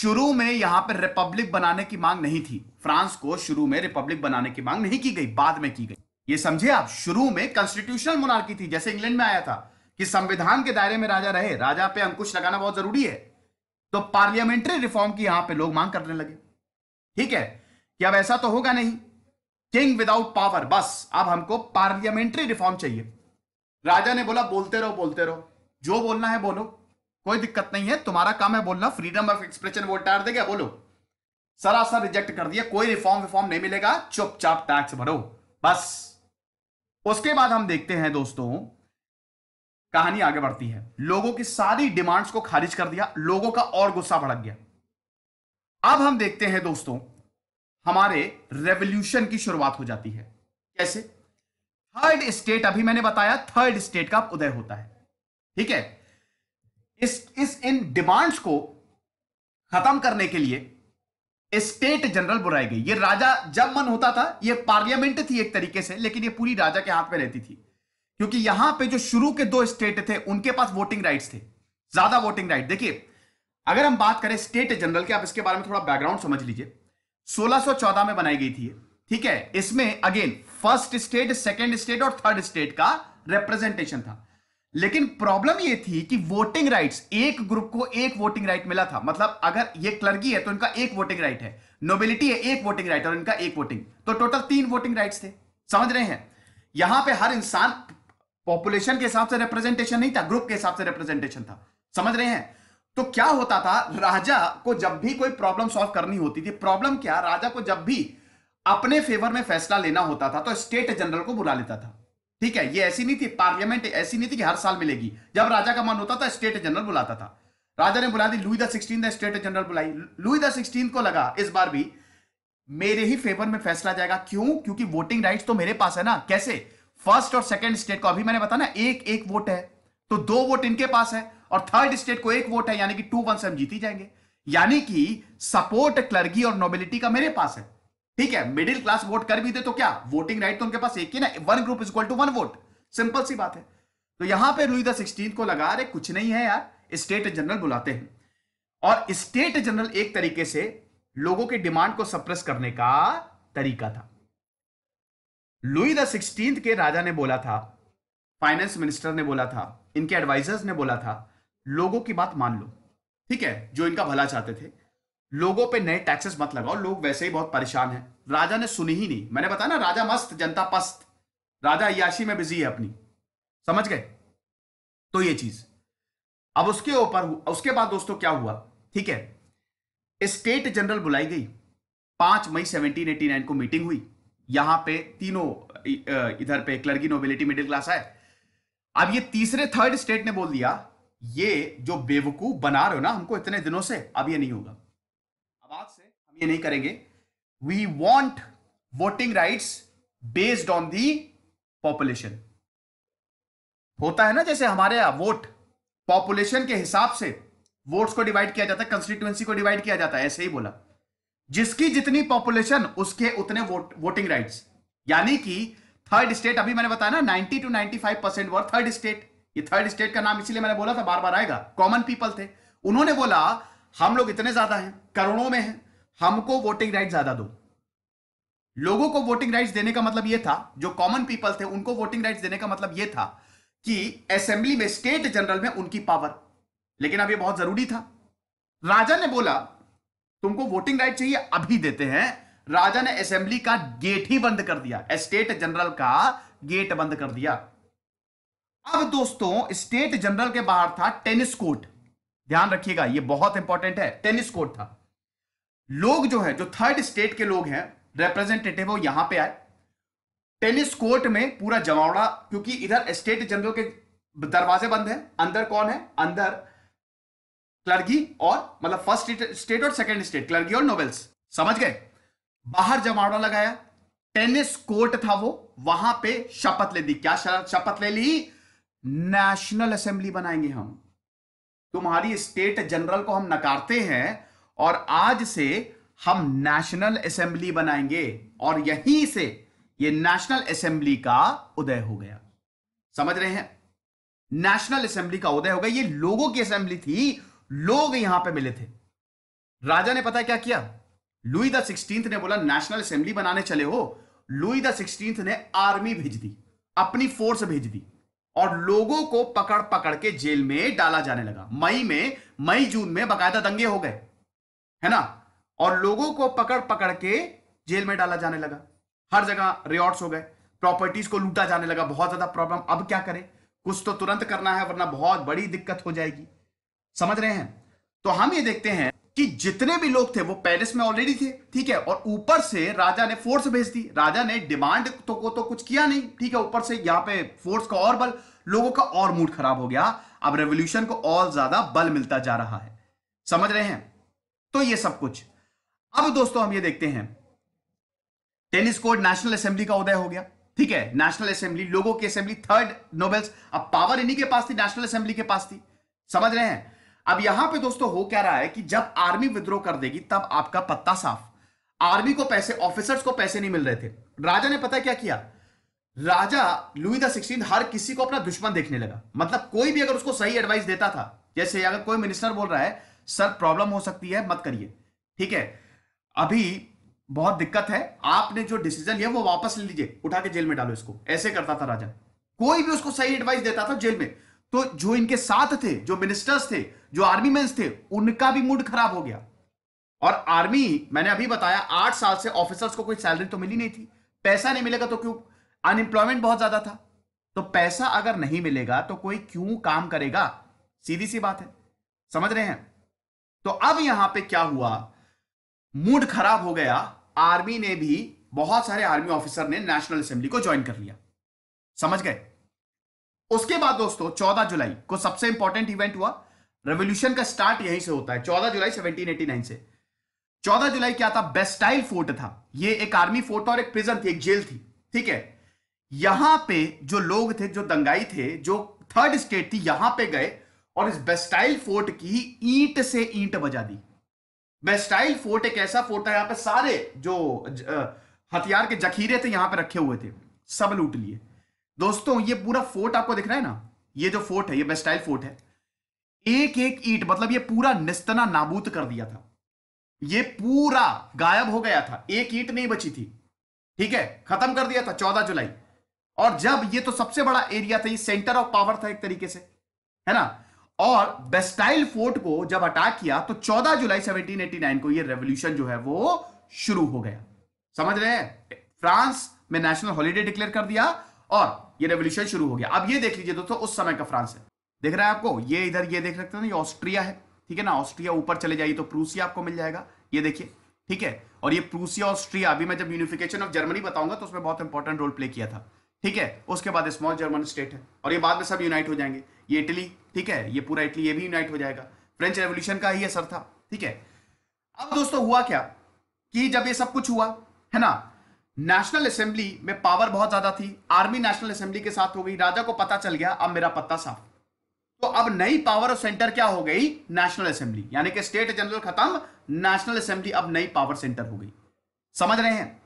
शुरू में यहां पर रिपब्लिक बनाने की मांग नहीं थी फ्रांस को शुरू में रिपब्लिक बनाने की मांग नहीं की गई बाद में की गई ये समझे आप शुरू में कॉन्स्टिट्यूशनल मोनार्की थी जैसे इंग्लैंड में आया था कि संविधान के दायरे में राजा रहे राजा पे अंकुश लगाना बहुत जरूरी है तो पार्लियामेंट्री रिफॉर्म की यहां पे लोग मांग करने लगे ठीक है कि अब ऐसा तो होगा नहीं किंग विदाउट पावर बस अब हमको पार्लियामेंट्री रिफॉर्म चाहिए राजा ने बोला बोलते रहो बोलते रहो जो बोलना है बोलो कोई दिक्कत नहीं है तुम्हारा काम है बोलना फ्रीडम ऑफ एक्सप्रेशन वो टायर देगा बोलो सरासर रिजेक्ट कर दिया कोई रिफॉर्म विफॉर्म नहीं मिलेगा चुपचाप टैक्स भरो बस उसके बाद हम देखते हैं दोस्तों कहानी आगे बढ़ती है लोगों की सारी डिमांड्स को खारिज कर दिया लोगों का और गुस्सा भड़क गया अब हम देखते हैं दोस्तों हमारे रेवोल्यूशन की शुरुआत हो जाती है कैसे थर्ड स्टेट अभी मैंने बताया थर्ड स्टेट का उदय होता है ठीक है इस इस इन डिमांड्स को खत्म करने के लिए स्टेट जनरल बुलाई गई ये राजा जब मन होता था ये पार्लियामेंट थी एक तरीके से लेकिन ये पूरी राजा के हाथ में रहती थी क्योंकि यहां पे जो शुरू के दो स्टेट थे उनके पास वोटिंग राइट्स थे ज्यादा वोटिंग राइट देखिए अगर हम बात करें स्टेट जनरल के आप इसके बारे में थोड़ा बैकग्राउंड समझ लीजिए 1614 में बनाई गई थी ठीक है इसमें again first state second state और थर्ड स्टेट का रिप्रेजेंटेशन था लेकिन प्रॉब्लम ये थी कि वोटिंग राइट्स एक ग्रुप को एक वोटिंग राइट मिला था मतलब अगर ये क्लर्गी है तो इनका एक वोटिंग राइट है नोबिलिटी है एक वोटिंग राइट और इनका एक वोटिंग तो टोटल तीन वोटिंग राइट थे समझ रहे हैं यहां पर हर इंसान पॉपुलेशन के हिसाब से रिप्रेजेंटेशन नहीं था ग्रुप के हिसाब से रिप्रेजेंटेशन था समझ रहे हैं तो क्या होता था राजा को जब भी कोई प्रॉब्लम सॉल्व करनी होती थी प्रॉब्लम क्या राजा को जब भी अपने फेवर में फैसला लेना होता था तो स्टेट जनरल को बुला लेता था ठीक है ये ऐसी नहीं थी पार्लियामेंट ऐसी नहीं थी कि हर साल मिलेगी जब राजा का मन होता था स्टेट जनरल बुलाता था राजा ने बुला दी लुई दिक्सटीन ने स्टेट जनरल बुलाई लुई दिक्सटीन को लगा इस बार भी मेरे ही फेवर में फैसला जाएगा क्यों क्योंकि वोटिंग राइट तो मेरे पास है ना कैसे फर्स्ट और सेकेंड स्टेट को अभी मैंने बताया ना एक एक वोट है तो दो वोट इनके पास है और थर्ड स्टेट को एक वोट है यानी कि टू वन से हम जीती जाएंगे यानी कि सपोर्ट क्लर्गी और नोबिलिटी का मेरे पास है ठीक है मिडिल क्लास वोट कर भी दे तो क्या वोटिंग राइट तो उनके पास एक ही ना one group is equal to one vote simple सी बात है तो यहां पर लुई द सिक्सटीन को लगा रहे कुछ नहीं है यार स्टेट जनरल बुलाते हैं और स्टेट जनरल एक तरीके से लोगों के डिमांड को सप्रेस करने का तरीका था लुई द सिक्सटीन के राजा ने बोला था फाइनेंस मिनिस्टर ने बोला था इनके एडवाइजर्स ने बोला था लोगों की बात मान लो ठीक है जो इनका भला चाहते थे लोगों पे नए टैक्सेस मत लगाओ लोग वैसे ही बहुत परेशान हैं राजा ने सुनी ही नहीं मैंने बताया ना राजा मस्त जनता पस्त राजा याशी में बिजी है अपनी समझ गए तो ये चीज अब उसके ऊपर उसके बाद दोस्तों क्या हुआ ठीक है स्टेट जनरल बुलाई गई पांच मई 1789 को मीटिंग हुई यहां पे तीनों इधर पे क्लर्गी नोबिलिटी मिडिल क्लास है अब ये तीसरे थर्ड स्टेट ने बोल दिया ये जो बेवकूफ बना रहे हो ना हमको इतने दिनों से अब ये नहीं होगा अब आज से हम ये नहीं करेंगे we want voting rights based on the population होता है ना जैसे हमारे यहां वोट पॉपुलेशन के हिसाब से वोट्स को डिवाइड किया जाता है कंस्टिट्यूएंसी को डिवाइड किया जाता है ऐसे ही बोला जिसकी जितनी पॉपुलेशन उसके उतने वोट वोटिंग राइट्स यानी कि थर्ड स्टेट अभी मैंने बताया ना 90 to 95 percent were third state ये थर्ड स्टेट का नाम इसलिए मैंने बोला था बार बार आएगा कॉमन पीपल थे उन्होंने बोला हम लोग इतने ज्यादा हैं करोड़ों में हैं हमको वोटिंग राइट ज्यादा दो लोगों को वोटिंग राइट्स देने का मतलब यह था जो कॉमन पीपल थे उनको वोटिंग राइट्स देने का मतलब यह था कि असेंबली में स्टेट जनरल में उनकी पावर लेकिन अब यह बहुत जरूरी था राजा ने बोला तुमको वोटिंग राइट चाहिए अभी देते हैं राजा ने असेंबली का गेट ही बंद कर दिया स्टेट जनरल का गेट बंद कर दिया अब दोस्तों स्टेट जनरल के बाहर था टेनिस कोर्ट ध्यान रखिएगा ये बहुत इंपॉर्टेंट है टेनिस कोर्ट था लोग जो है जो थर्ड स्टेट के लोग हैं रिप्रेजेंटेटिव वो यहां पे आए टेनिस कोर्ट में पूरा जमावड़ा क्योंकि इधर स्टेट जनरल के दरवाजे बंद है अंदर कौन है अंदर क्लर्गी और मतलब फर्स्ट स्टेट और सेकेंड स्टेट क्लर्गी और नोबेल्स समझ गए बाहर जमावड़ा लगाया टेनिस कोर्ट था वो वहां पे शपथ ले दी क्या शपथ ले ली नेशनल असेंबली बनाएंगे हम तुम्हारी स्टेट जनरल को हम नकारते हैं और आज से हम नेशनल असेंबली बनाएंगे और यहीं से ये नेशनल असेंबली का उदय हो गया समझ रहे हैं नेशनल असेंबली का उदय हो गया ये लोगों की असेंबली थी लोग यहां पे मिले थे राजा ने पता क्या किया लुई द सिक्सटींथ ने बोला नेशनल असेंबली बनाने चले हो लुई द सिक्सटींथ ने आर्मी भेज दी अपनी फोर्स भेज दी और लोगों को पकड़ पकड़ के जेल में डाला जाने लगा मई में मई जून में बकायदा दंगे हो गए है ना और लोगों को पकड़ पकड़ के जेल में डाला जाने लगा हर जगह रियॉर्ट्स हो गए प्रॉपर्टीज को लूटा जाने लगा बहुत ज्यादा प्रॉब्लम अब क्या करें कुछ तो तुरंत करना है वरना बहुत बड़ी दिक्कत हो जाएगी समझ रहे हैं तो हम ये देखते हैं कि जितने भी लोग थे वो पेरिस में ऑलरेडी थे ठीक है और ऊपर से राजा ने फोर्स भेज दी राजा ने डिमांड तो को तो कुछ किया नहीं ठीक है ऊपर से यहां पे फोर्स का और बल लोगों का और मूड खराब हो गया अब रेवोल्यूशन को और ज्यादा बल मिलता जा रहा है समझ रहे हैं तो ये सब कुछ अब दोस्तों हम ये देखते हैं टेनिस कोर्ट नेशनल असेंबली का उदय हो गया ठीक है नेशनल असेंबली लोगों की असेंबली थर्ड नोबेल्स अब पावर इन्हीं के पास थी नेशनल असेंबली के पास थी समझ रहे हैं अब यहां पे दोस्तों हो क्या रहा है कि जब आर्मी विद्रोह कर देगी तब आपका पत्ता साफ आर्मी को पैसे ऑफिसर्स को पैसे नहीं मिल रहे थे राजा ने पता क्या किया राजा लुई दिक्सटीन हर किसी को अपना दुश्मन देखने लगा मतलब कोई भी अगर उसको सही एडवाइस देता था जैसे अगर कोई मिनिस्टर बोल रहा है सर प्रॉब्लम हो सकती है मत करिए ठीक है अभी बहुत दिक्कत है आपने जो डिसीजन लिया वो वापस ले लीजिए उठा के जेल में डालो इसको ऐसे करता था राजा कोई भी उसको सही एडवाइस देता था जेल में तो जो इनके साथ थे जो मिनिस्टर्स थे जो आर्मी मैं थे उनका भी मूड खराब हो गया और आर्मी मैंने अभी बताया आठ साल से ऑफिसर्स को कोई सैलरी तो मिली नहीं थी पैसा नहीं मिलेगा तो क्यों अनएम्प्लॉयमेंट बहुत ज्यादा था तो पैसा अगर नहीं मिलेगा तो कोई क्यों काम करेगा सीधी सी बात है समझ रहे हैं तो अब यहां पे क्या हुआ मूड खराब हो गया आर्मी ने भी बहुत सारे आर्मी ऑफिसर ने नेशनल असेंबली को ज्वाइन कर लिया समझ गए उसके बाद दोस्तों चौदह जुलाई को सबसे इंपॉर्टेंट इवेंट हुआ रेवोल्यूशन का स्टार्ट यहीं से होता है चौदह जुलाई सेवनटीन से चौदह जुलाई क्या था बेस्टाइल फोर्ट था ये एक आर्मी फोर्ट और एक प्रिजन थी एक जेल थी ठीक है यहां पे जो लोग थे जो दंगाई थे जो थर्ड स्टेट थी यहां पे गए और इस बेस्टाइल फोर्ट की ईंट से ईंट बजा दी बेस्टाइल फोर्ट एक ऐसा फोर्ट था यहां पे सारे जो हथियार के जखीरे थे यहां पे रखे हुए थे सब लूट लिए दोस्तों ये पूरा फोर्ट आपको दिख रहा है ना ये जो फोर्ट है ये बेस्टाइल फोर्ट है एक एक ईट मतलब ये पूरा निस्तना नाबूद कर दिया था ये पूरा गायब हो गया था एक ईट नहीं बची थी ठीक है खत्म कर दिया था चौदह जुलाई और जब ये तो सबसे बड़ा एरिया था ये सेंटर ऑफ पावर था एक तरीके से है ना और बेस्टाइल फोर्ट को जब अटैक किया तो 14 जुलाई 1789 को ये रेवोल्यूशन जो है वो शुरू हो गया समझ रहे हैं फ्रांस में नेशनल हॉलीडे डिक्लेयर कर दिया और ये रेवोल्यूशन शुरू हो गया अब ये देख लीजिए दोस्तों उस समय का फ्रांस है देख रहे हैं आपको ये इधर ये देख सकते हो ना ये ऑस्ट्रिया है ठीक है ना ऑस्ट्रिया ऊपर चले जाइए तो प्रूसिया आपको मिल जाएगा ये देखिए ठीक है और ये प्रूसिया ऑस्ट्रिया अभी मैं जब यूनिफिकेशन ऑफ जर्मनी बताऊंगा तो उसमें बहुत इंपॉर्टेंट रोल प्ले किया था ठीक है उसके बाद स्मॉल जर्मन स्टेट है और ये बाद में सब यूनाइट हो जाएंगे ये इटली ठीक है ये पूरा इटली ये भी यूनाइट हो जाएगा फ्रेंच रेवोल्यूशन का ही असर था ठीक है अब दोस्तों हुआ क्या कि जब ये सब कुछ हुआ है ना नेशनल असेंबली में पावर बहुत ज्यादा थी आर्मी नेशनल असेंबली के साथ हो गई राजा को पता चल गया अब मेरा पत्ता साफ तो अब नई पावर ऑफ सेंटर क्या हो गई नेशनल असेंबली यानी कि स्टेट जनरल खत्म नेशनल असेंबली अब नई पावर सेंटर हो गई समझ रहे हैं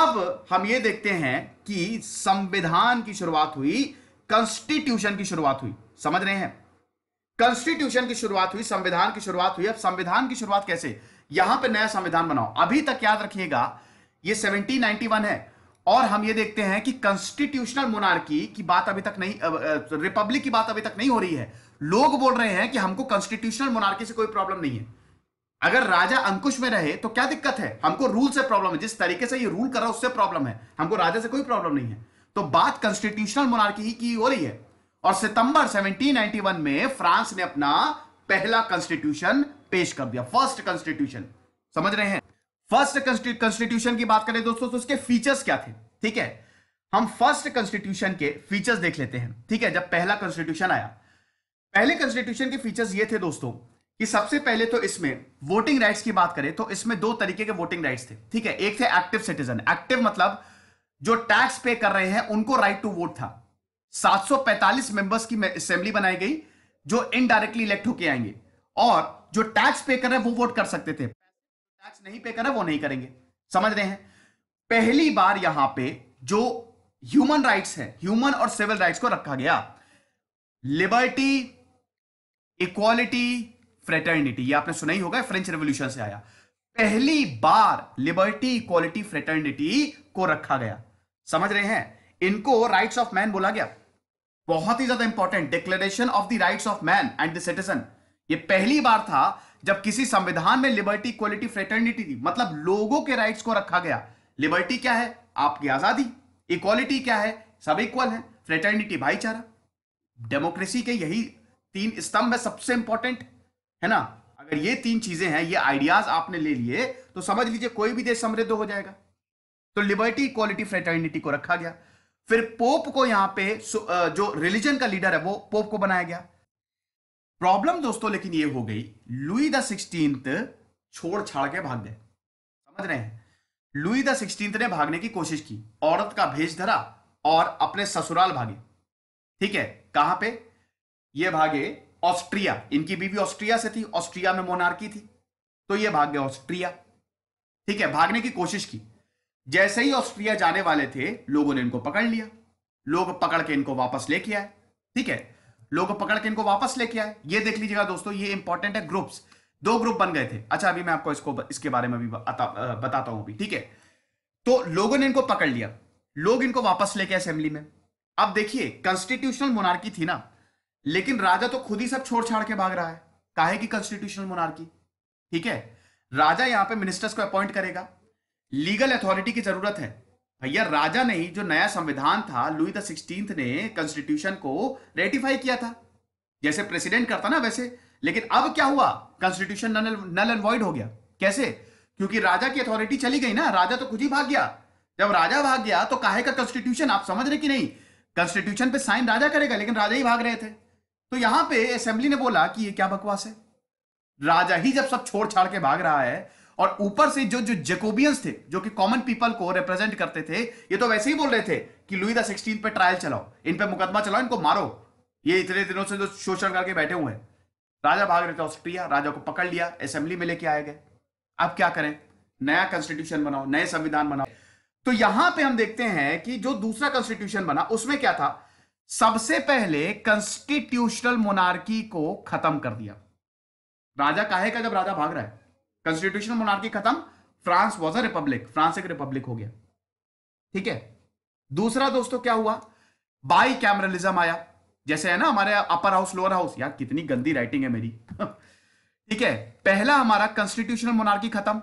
अब हम ये देखते हैं कि संविधान की शुरुआत हुई कंस्टिट्यूशन की शुरुआत हुई समझ रहे हैं कंस्टिट्यूशन की शुरुआत हुई संविधान की शुरुआत हुई अब संविधान की शुरुआत कैसे यहां पे नया संविधान बनाओ अभी तक याद रखिएगा ये 1791 है और हम ये देखते हैं कि कॉन्स्टिट्यूशनल मोनार्की की बात अभी तक नहीं रिपब्लिक की बात अभी तक नहीं हो रही है लोग बोल रहे हैं कि हमको कॉन्स्टिट्यूशनल मोनार्की से कोई प्रॉब्लम नहीं है अगर राजा अंकुश में रहे तो क्या दिक्कत है हमको रूल से प्रॉब्लम है जिस तरीके से ये रूल कर रहा है उससे प्रॉब्लम है हमको राजा से कोई प्रॉब्लम नहीं है तो बात कॉन्स्टिट्यूशनल मोनार्की की हो रही है और सितंबर 1791 में फ्रांस ने अपना पहला कॉन्स्टिट्यूशन पेश कर दिया फर्स्ट कॉन्स्टिट्यूशन समझ रहे हैं फर्स्ट कॉन्स्टिट्यूशन की बात करें दोस्तों तो उसके फीचर्स क्या थे ठीक है हम फर्स्ट कॉन्स्टिट्यूशन के फीचर्स देख लेते हैं ठीक है जब पहला कॉन्स्टिट्यूशन आया पहले कॉन्स्टिट्यूशन के फीचर्स ये थे दोस्तों कि सबसे पहले तो इसमें वोटिंग राइट्स की बात करें तो इसमें दो तरीके के वोटिंग राइट्स थे ठीक है एक थे एक्टिव सिटीजन एक्टिव मतलब जो टैक्स पे कर रहे हैं उनको राइट टू वोट था 745 मेंबर्स की असेंबली बनाई गई जो इनडायरेक्टली इलेक्ट होके आएंगे और जो टैक्स पे कर रहे हैं वो वोट कर सकते थे टैक्स नहीं पे करें वो नहीं करेंगे समझ रहे हैं पहली बार यहां पे जो ह्यूमन राइट्स है ह्यूमन और सिविल राइट्स को रखा गया लिबर्टी इक्वालिटी फ्रेटर्निटी ये आपने सुना ही होगा फ्रेंच रेवोल्यूशन से आया पहली बार लिबर्टी इक्वालिटी फ्रेटर्निटी को रखा गया समझ रहे हैं इनको राइट्स ऑफ मैन बोला गया बहुत ही ज्यादा important declaration of the rights of man and the citizen ये पहली बार था जब किसी संविधान में लिबर्टी इक्वलिटी फ्रेटर्निटी थी मतलब लोगों के राइट्स को रखा गया लिबर्टी क्या है आपकी आजादी इक्वालिटी क्या है सब इक्वल है फ्रेटर्निटी भाईचारा डेमोक्रेसी के यही तीन स्तंभ है सबसे इंपॉर्टेंट है ना अगर ये तीन चीजें हैं ये आइडियाज आपने ले लिए तो समझ लीजिए कोई भी देश समृद्ध हो जाएगा तो लिबर्टी इक्वालिटी फ्रेटर्निटी को रखा गया फिर पोप को यहां पे जो रिलीजन का लीडर है वो पोप को बनाया गया प्रॉब्लम दोस्तों लेकिन ये हो गई लुई द सिक्सटीन छोड़ छाड़ के भाग गए समझ रहे हैं लुई द सिक्सटीन ने भागने की कोशिश की औरत का भेज धरा और अपने ससुराल भागे ठीक है कहां पे ये भागे ऑस्ट्रिया इनकी बीवी ऑस्ट्रिया से थी ऑस्ट्रिया में मोनार्की थी तो ये भाग गए ऑस्ट्रिया ठीक है भागने की कोशिश की जैसे ही ऑस्ट्रिया जाने वाले थे लोगों ने इनको पकड़ लिया लोग पकड़ के इनको वापस लेके आए ठीक है लोगों को पकड़ के इनको वापस लेके आए ये देख लीजिएगा दोस्तों ये इंपॉर्टेंट है ग्रुप्स दो ग्रुप बन गए थे अच्छा अभी मैं आपको इसको इसके बारे में भी बताता हूं अभी ठीक है तो लोगों ने इनको पकड़ लिया लोग इनको वापस लेके असेंबली में अब देखिए कॉन्स्टिट्यूशनल मोनार्की थी ना लेकिन राजा तो खुद ही सब छोड़ छाड़ के भाग रहा है काहे की कॉन्स्टिट्यूशनल मोनार्की ठीक है राजा यहां पे मिनिस्टर्स को अपॉइंट करेगा लीगल अथॉरिटी की जरूरत है भैया राजा नहीं जो नया संविधान था लुई द ने कॉन्स्टिट्यूशन को रेटिफाई किया था जैसे प्रेसिडेंट करता ना वैसे लेकिन अब क्या हुआ कॉन्स्टिट्यूशन नल एंड वॉइड हो गया कैसे क्योंकि राजा की अथॉरिटी चली गई ना राजा तो खुद ही भाग गया जब राजा भाग गया तो काहे का कॉन्स्टिट्यूशन आप समझ रहे कि नहीं कॉन्स्टिट्यूशन पे साइन राजा करेगा लेकिन राजा ही भाग रहे थे तो यहां पे असेंबली ने बोला कि ये क्या बकवास है राजा ही जब सब छोड़ छाड़ के भाग रहा है और ऊपर से जो जो जेकोबियंस थे जो कि कॉमन पीपल को रिप्रेजेंट करते थे ये तो वैसे ही बोल रहे थे कि लुई दिक्सटीन पे ट्रायल चलाओ इन पे मुकदमा चलाओ इनको मारो ये इतने दिनों से जो शोषण करके बैठे हुए हैं राजा भाग रहे थे ऑस्ट्रिया राजा को पकड़ लिया असेंबली में लेके आए गए अब क्या करें नया कॉन्स्टिट्यूशन बनाओ नए संविधान बनाओ तो यहां पे हम देखते हैं कि जो दूसरा कॉन्स्टिट्यूशन बना उसमें क्या था सबसे पहले कॉन्स्टिट्यूशनल मोनार्की को खत्म कर दिया राजा काहे का जब राजा भाग रहा है कंस्टिट्यूशन मोनार्की खत्म France was a republic France एक रिपब्लिक हो गया ठीक है दूसरा दोस्तों क्या हुआ बाई कैमरलिज्म आया जैसे है ना हमारे अपर हाउस लोअर हाउस यार कितनी गंदी राइटिंग है मेरी [laughs] ठीक है पहला हमारा कॉन्स्टिट्यूशनल मोनार्की खत्म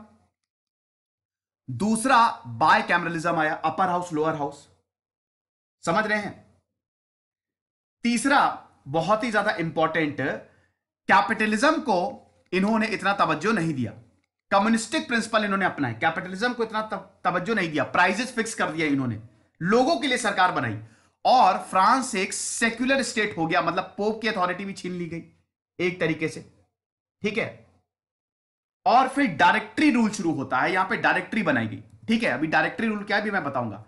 दूसरा बाय कैमरलिज्म आया अपर हाउस लोअर हाउस समझ रहे हैं तीसरा बहुत ही ज्यादा इंपॉर्टेंट कैपिटलिज्म को इन्होंने इतना तवज्जो नहीं दिया कम्युनिस्टिक प्रिंसिपल इन्होंने अपना है कैपिटलिज्म को इतना तवज्जो नहीं दिया प्राइजेस फिक्स कर दिया इन्होंने लोगों के लिए सरकार बनाई और फ्रांस एक सेक्युलर स्टेट हो गया मतलब पोप की अथॉरिटी भी छीन ली गई एक तरीके से ठीक है और फिर डायरेक्टरी रूल शुरू होता है यहां पे डायरेक्टरी बनाई गई ठीक है अभी डायरेक्टरी रूल क्या है भी मैं बताऊंगा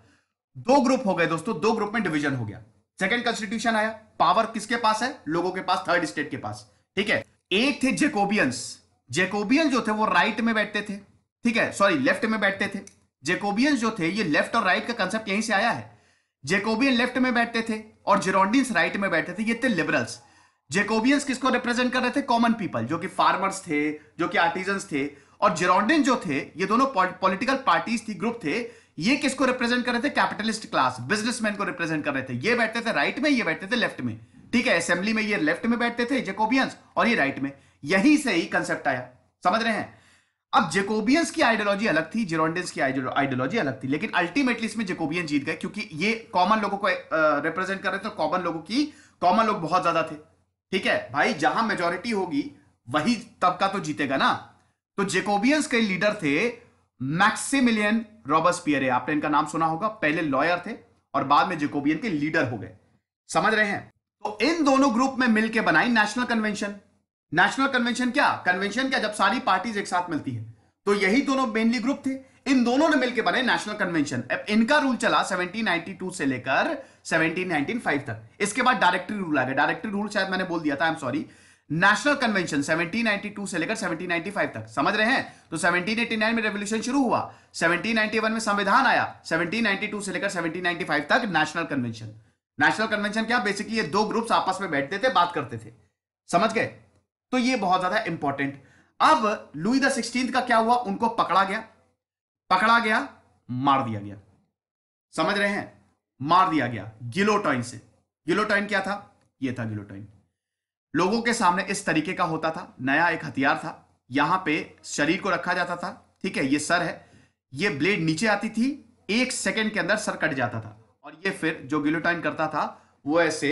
दो ग्रुप हो गए दोस्तों दो ग्रुप में डिवीजन हो गया सेकंड कॉन्स्टिट्यूशन आया पावर किसके पास है लोगों के पास थर्ड स्टेट के पास ठीक है एक थे जेकोबियंस जेकोबियन जो थे वो राइट में बैठते थे ठीक है सॉरी लेफ्ट में बैठते थे जेकोबियन जो थे ये लेफ्ट और राइट का कंसेप्ट यहीं से आया है जेकोबियन लेफ्ट में बैठते थे और जेरोडियंस राइट में बैठते थे ये थे लिबरल्स जेकोबियंस किसको रिप्रेजेंट कर रहे थे कॉमन पीपल जो कि फार्मर्स थे जो कि आर्टिजन्स थे और जेरोडियन जो थे ये दोनों पॉलिटिकल पार्टीज थी ग्रुप थे ये किसको रिप्रेजेंट कर रहे थे कैपिटलिस्ट क्लास बिजनेसमैन को रिप्रेजेंट कर रहे थे ये बैठते थे राइट में ये बैठते थे लेफ्ट में ठीक है असेंबली में ये लेफ्ट में बैठते थे जेकोबियंस और ये राइट में यही से ही कंसेप्ट आया समझ रहे हैं अब जेकोबियंस की आइडियोलॉजी अलग थी जिरोंडियंस की आइडियोलॉजी अलग थी लेकिन अल्टीमेटली इसमें जेकोबियन जीत गए क्योंकि ये कॉमन लोगों को रिप्रेजेंट कर रहे थे कॉमन लोगों की कॉमन लोग बहुत ज्यादा थे ठीक है भाई जहां मेजोरिटी होगी वही तबका तो जीतेगा ना तो जेकोबियंस के लीडर थे मैक्सिमिलियन रॉबर्स पियरे आपने इनका नाम सुना होगा पहले लॉयर थे और बाद में जेकोबियन के लीडर हो गए समझ रहे हैं तो इन दोनों ग्रुप में मिलकर बनाई नेशनल कन्वेंशन नेशनल कन्वेंशन क्या कन्वेंशन क्या जब सारी पार्टीज एक साथ मिलती है तो यही दोनों मेनली ग्रुप थे इन दोनों ने मिलकर बने नेशनल कन्वेंशन इनका रूल चला 1792 से लेकर 1795 तक इसके बाद डायरेक्टरी रूल आ गया डायरेक्टरी रूल शायद मैंने बोल दिया था I am sorry national convention 1792 से लेकर 1795 तक समझ रहे हैं तो 1789 में रेवोल्यूशन शुरू हुआ 1791 में संविधान आया 1792 से लेकर 1795 तक नेशनल कन्वेंशन नेशनल कन्वेंशन क्या बेसिकली ये दो ग्रुप्स आपस में बैठते थे बात करते थे समझ गए तो ये बहुत ज्यादा इंपॉर्टेंट अब लुई द सिक्सटीन का क्या हुआ उनको पकड़ा गया पकड़ा गया मार दिया गया समझ रहे हैं मार दिया गया गिलोटाइन से गिलोटाइन क्या था ये था गिलोटाइन लोगों के सामने इस तरीके का होता था नया एक हथियार था यहां पे शरीर को रखा जाता था ठीक है ये सर है ये ब्लेड नीचे आती थी एक सेकंड के अंदर सर कट जाता था और ये फिर जो गिलोटाइन करता था वो ऐसे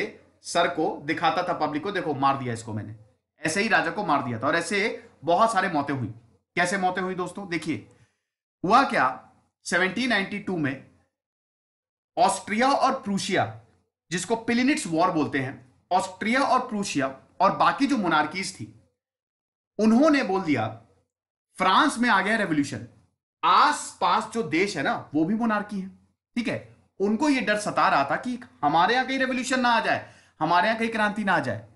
सर को दिखाता था पब्लिक को देखो मार दिया इसको मैंने ऐसे ही राजा को मार दिया था और ऐसे बहुत सारे मौतें हुई कैसे मौतें हुई दोस्तों देखिए हुआ क्या 1792 में ऑस्ट्रिया और प्रूशिया जिसको पिलिनिट्स वॉर बोलते हैं ऑस्ट्रिया और प्रूशिया और बाकी जो मोनार्कीज थी उन्होंने बोल दिया फ्रांस में आ गया रेवोल्यूशन आस पास जो देश है ना वो भी मोनार्की है ठीक है उनको ये डर सता रहा था कि हमारे यहां कहीं रेवोल्यूशन ना आ जाए हमारे यहां कहीं क्रांति ना आ जाए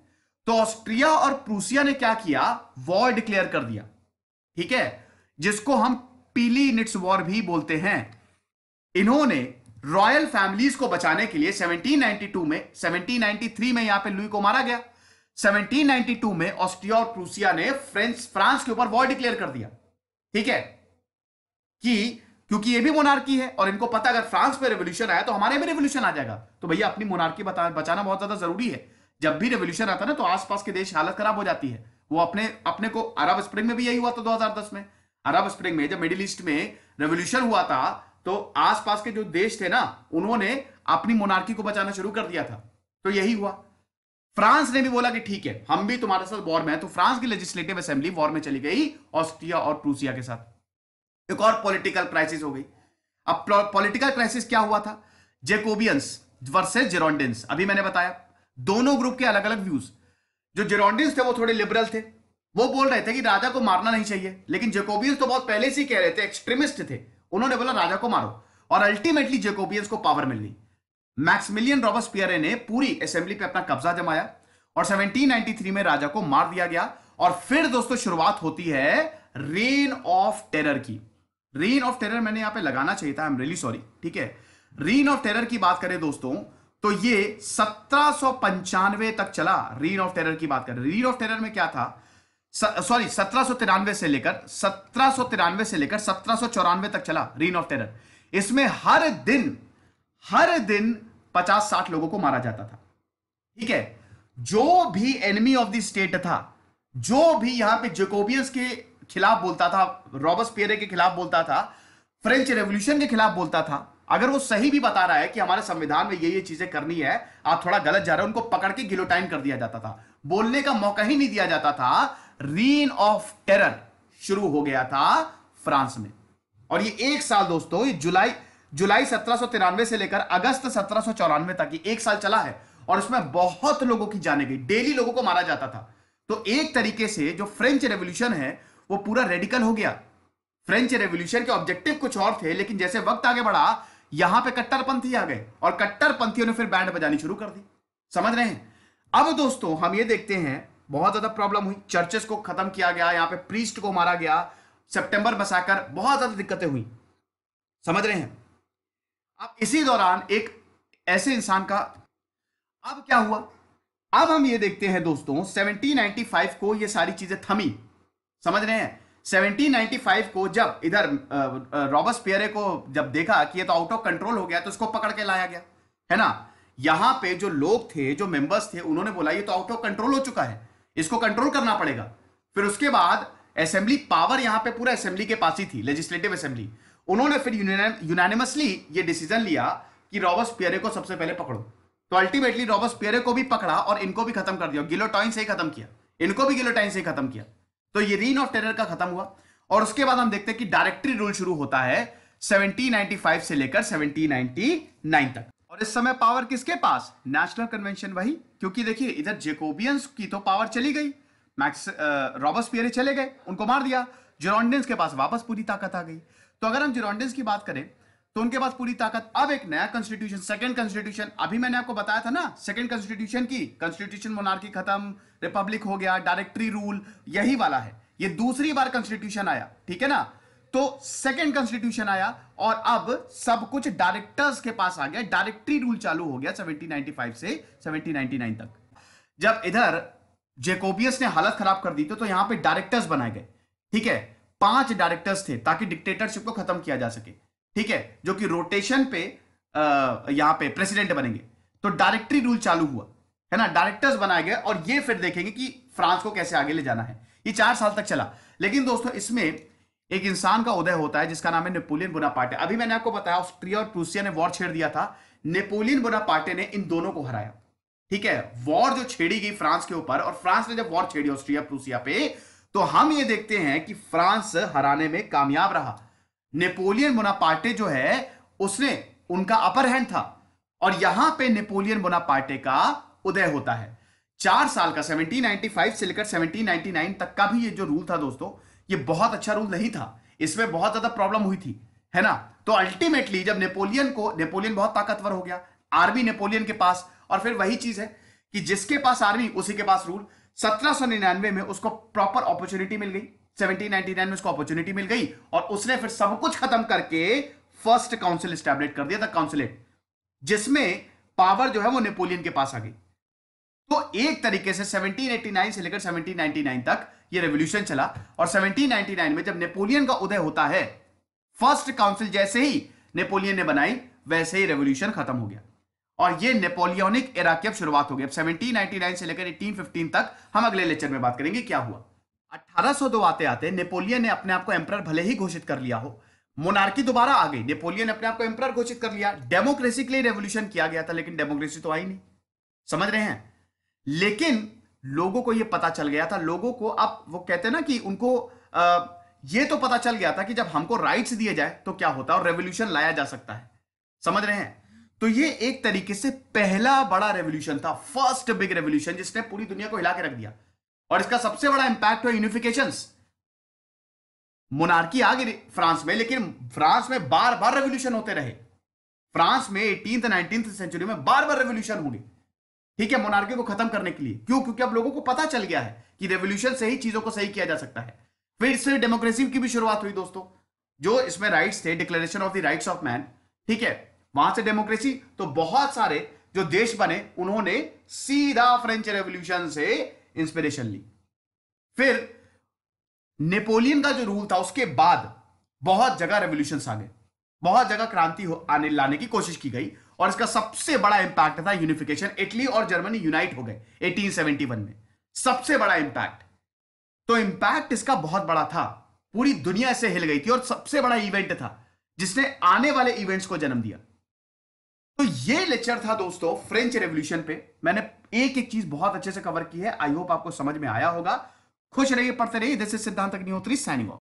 तो ऑस्ट्रिया और प्रूसिया ने क्या किया वॉर डिक्लेयर कर दिया ठीक है जिसको हम पीली निट्स वॉर भी बोलते हैं इन्होंने रॉयल फैमिलीज को बचाने के लिए 1792 में 1793 में यहां पे लुई को मारा गया 1792 में ऑस्ट्रिया और प्रूसिया ने फ्रेंच फ्रांस के ऊपर वॉर डिक्लेयर कर दिया ठीक है कि क्योंकि ये भी मोनार्की है और इनको पता अगर फ्रांस पे रेवोल्यूशन आया तो हमारे में रेवोल्यूशन आ जाएगा तो भैया अपनी मोनार्की बचाना बहुत ज्यादा जरूरी है जब भी रेवोल्यूशन आता है ना तो आसपास के देश हालत खराब हो जाती है वो अपने अपने को अरब स्प्रिंग में भी यही हुआ था दो में अरब स्प्रिंग में जब मिडिल ईस्ट में रेवोल्यूशन हुआ था तो आसपास के जो देश थे ना उन्होंने अपनी मोनार्की को बचाना शुरू कर दिया था तो यही हुआ फ्रांस ने भी बोला कि ठीक है हम भी तुम्हारे साथ वॉर में है तो फ्रांस की लेजिस्लेटिव असेंबली वॉर में चली गई ऑस्ट्रिया और प्रूसिया के साथ एक और पॉलिटिकल क्राइसिस हो गई अब पॉलिटिकल क्राइसिस क्या हुआ था जेकोबियंस वर्सेस जेरोडेंस अभी मैंने बताया दोनों ग्रुप के अलग अलग व्यूज जो जेरोडियंस थे वो थोड़े लिबरल थे वो बोल रहे थे कि राजा को मारना नहीं चाहिए लेकिन जेकोबियंस तो बहुत पहले से ही कह रहे थे एक्सट्रीमिस्ट थे उन्होंने बोला राजा को मारो और अल्टीमेटली जेकोबियंस को पावर मिलनी मैक्समिलियन रॉबर्स पियरे ने पूरी असेंबली पे अपना कब्जा जमाया और 1793 में राजा को मार दिया गया और फिर दोस्तों शुरुआत होती है रेन ऑफ टेरर की रेन ऑफ टेरर मैंने यहां पे लगाना चाहिए था आई एम रियली सॉरी ठीक है रेन ऑफ टेरर की बात करें दोस्तों तो ये सत्रह तक चला रीन ऑफ टेरर की बात कर रहे रीन ऑफ टेरर में क्या था सॉरी सत्रह से लेकर सत्रह से लेकर सत्रह तक चला रीन ऑफ टेरर इसमें हर दिन हर दिन 50-60 लोगों को मारा जाता था ठीक है जो भी एनिमी ऑफ द स्टेट था जो भी यहां पे जेकोबियंस के खिलाफ बोलता था रॉबर्स पेरे के खिलाफ बोलता था फ्रेंच रेवोल्यूशन के खिलाफ बोलता था अगर वो सही भी बता रहा है कि हमारे संविधान में ये ये चीजें करनी है आप थोड़ा गलत जा रहे हो उनको पकड़ के गिलोटाइन कर दिया जाता था बोलने का मौका ही नहीं दिया जाता था रीन ऑफ टेरर शुरू हो गया था फ्रांस में और ये एक साल दोस्तों ये जुलाई जुलाई सत्रह से लेकर अगस्त सत्रह तक ये एक साल चला है और उसमें बहुत लोगों की जाने गई डेली लोगों को मारा जाता था तो एक तरीके से जो फ्रेंच रेवोल्यूशन है वो पूरा रेडिकल हो गया फ्रेंच रेवोल्यूशन के ऑब्जेक्टिव कुछ और थे लेकिन जैसे वक्त आगे बढ़ा यहां पे कट्टरपंथी आ गए और कट्टरपंथियों ने फिर बैंड बजानी शुरू कर दी समझ रहे हैं अब दोस्तों हम ये देखते हैं बहुत ज्यादा प्रॉब्लम हुई चर्चेस को खत्म किया गया यहां पे प्रीस्ट को मारा गया सितंबर बसाकर बहुत ज्यादा दिक्कतें हुई समझ रहे हैं अब इसी दौरान एक ऐसे इंसान का अब क्या हुआ अब हम ये देखते हैं दोस्तों 1795 को ये सारी चीजें थमी समझ रहे हैं 1795 को जब इधर रॉबर्स पियरे को जब देखा कि ये तो आउट ऑफ कंट्रोल हो गया तो इसको पकड़ के लाया गया है ना यहां पे जो लोग थे जो मेंबर्स थे उन्होंने बोला ये तो आउट ऑफ कंट्रोल हो चुका है इसको कंट्रोल करना पड़ेगा फिर उसके बाद असेंबली पावर यहां पे पूरा असेंबली के पास ही थी लेजिस्लेटिव असेंबली उन्होंने फिर यूनानिमसली ये डिसीजन लिया कि रॉबर्स पियरे को सबसे पहले पकड़ो तो अल्टीमेटली रॉबर्स पियरे को भी पकड़ा और इनको भी खत्म कर दिया गिलोटाइन से ही खत्म किया इनको भी गिलोटाइन से ही खत्म किया तो ये रीन ऑफ टेरर का खत्म हुआ और उसके बाद हम देखते हैं कि डायरेक्टरी रूल शुरू होता है 1795 से लेकर 1799 तक और इस समय पावर किसके पास नेशनल कन्वेंशन वही क्योंकि देखिए इधर जेकोबियंस की तो पावर चली गई मैक्स रॉबर्स पियरे चले गए उनको मार दिया जोरॉन्डेंस के पास वापस पूरी ताकत आ गई तो अगर हम जोरॉन्डेंस की बात करें तो उनके पास पूरी ताकत अब एक नया कॉन्स्टिट्यूशन सेकंड कॉन्स्टिट्यूशन अभी मैंने आपको बताया था ना सेकंड कॉन्स्टिट्यूशन की कॉन्स्टिट्यूशन मोनार्की खत्म रिपब्लिक हो गया डायरेक्टरी रूल यही वाला है ये दूसरी बार कॉन्स्टिट्यूशन आया ठीक है ना तो सेकंड कॉन्स्टिट्यूशन आया और अब सब कुछ डायरेक्टर्स के पास आ गया डायरेक्टरी रूल चालू हो गया 1795 से सेवनटीन तक जब इधर जेकोबियस ने हालत खराब कर दी थी तो यहां पर डायरेक्टर्स बनाए गए ठीक है पांच डायरेक्टर्स थे ताकि डिक्टेटरशिप को खत्म किया जा सके ठीक है जो कि रोटेशन पे यहां पे प्रेसिडेंट बनेंगे तो डायरेक्टरी रूल चालू हुआ है ना डायरेक्टर्स बनाए गए और ये फिर देखेंगे कि फ्रांस को कैसे आगे ले जाना है ये चार साल तक चला लेकिन दोस्तों इसमें एक इंसान का उदय होता है जिसका नाम है नेपोलियन बोनापार्टे अभी मैंने आपको बताया ऑस्ट्रिया और प्रूसिया ने वॉर छेड़ दिया था नेपोलियन बोनापार्टे ने इन दोनों को हराया ठीक है वॉर जो छेड़ी गई फ्रांस के ऊपर और फ्रांस ने जब वॉर छेड़ी ऑस्ट्रिया प्रूसिया पे तो हम ये देखते हैं कि फ्रांस हराने में कामयाब रहा नेपोलियन बोनापार्टे जो है उसने उनका अपर हैंड था और यहां पे नेपोलियन बोनापार्टे का उदय होता है चार साल का 1795 से लेकर 1799 तक का भी ये जो रूल था दोस्तों ये बहुत अच्छा रूल नहीं था इसमें बहुत ज्यादा प्रॉब्लम हुई थी है ना तो अल्टीमेटली जब नेपोलियन को नेपोलियन बहुत ताकतवर हो गया आर्मी नेपोलियन के पास और फिर वही चीज है कि जिसके पास आर्मी उसी के पास रूल सत्रह में उसको प्रॉपर अपॉर्चुनिटी मिल गई 1799 में उसको अपॉर्चुनिटी मिल गई और उसने फिर सब कुछ खत्म करके फर्स्ट काउंसिल स्टैब्लिश कर दिया था काउंसिलेट जिसमें पावर जो है वो नेपोलियन के पास आ गई तो एक तरीके से 1789 से लेकर 1799 तक ये रेवोल्यूशन चला और 1799 में जब नेपोलियन का उदय होता है फर्स्ट काउंसिल जैसे ही नेपोलियन ने बनाई वैसे ही रेवोल्यूशन खत्म हो गया और ये नेपोलियनिक एरा की अब शुरुआत हो गई अब 1799 से लेकर 1815 तक हम अगले लेक्चर में बात करेंगे क्या हुआ 1802 आते आते नेपोलियन ने अपने आप को एम्पर भले ही घोषित कर लिया हो मोनार्की दोबारा आ गई नेपोलियन ने अपने आप को एम्पर घोषित कर लिया डेमोक्रेसी के लिए रेवोल्यूशन किया गया था लेकिन डेमोक्रेसी तो आई नहीं समझ रहे हैं लेकिन लोगों को यह पता चल गया था लोगों को अब वो कहते ना कि उनको आ, ये तो पता चल गया था कि जब हमको राइट्स दिए जाए तो क्या होता है और रेवोल्यूशन लाया जा सकता है समझ रहे हैं तो ये एक तरीके से पहला बड़ा रेवोल्यूशन था फर्स्ट बिग रेवोल्यूशन जिसने पूरी दुनिया को हिला के रख दिया और इसका सबसे बड़ा इंपैक्ट हुआ यूनिफिकेशन मोनार्की आ गई फ्रांस में लेकिन फ्रांस में बार बार रेवोल्यूशन होते रहे फ्रांस में एटीन नाइनटीन सेंचुरी में बार बार रेवोल्यूशन हुई ठीक है मोनार्की को खत्म करने के लिए क्यों क्योंकि अब लोगों को पता चल गया है कि रेवोल्यूशन से ही चीजों को सही किया जा सकता है फिर से डेमोक्रेसी की भी शुरुआत हुई दोस्तों जो इसमें राइट्स थे declaration of the rights of man ठीक है वहां से डेमोक्रेसी तो बहुत सारे जो देश बने उन्होंने सीधा फ्रेंच रेवोल्यूशन से इंस्पिरेशन ली फिर नेपोलियन का जो रूल था उसके बाद बहुत जगह रेवोल्यूशन आ गए बहुत जगह क्रांति आने लाने की कोशिश की गई और इसका सबसे बड़ा इंपैक्ट था यूनिफिकेशन इटली और जर्मनी यूनाइट हो गए 1871 में सबसे बड़ा इंपैक्ट तो इंपैक्ट इसका बहुत बड़ा था पूरी दुनिया इसे हिल गई थी और सबसे बड़ा इवेंट था जिसने आने वाले इवेंट्स को जन्म दिया तो ये लेक्चर था दोस्तों फ्रेंच रेवल्यूशन पे मैंने एक एक चीज बहुत अच्छे से कवर की है आई होप आपको समझ में आया होगा खुश रहिए पढ़ते रहिए जैसे सिद्धांत अग्निहोत्री साइनिंग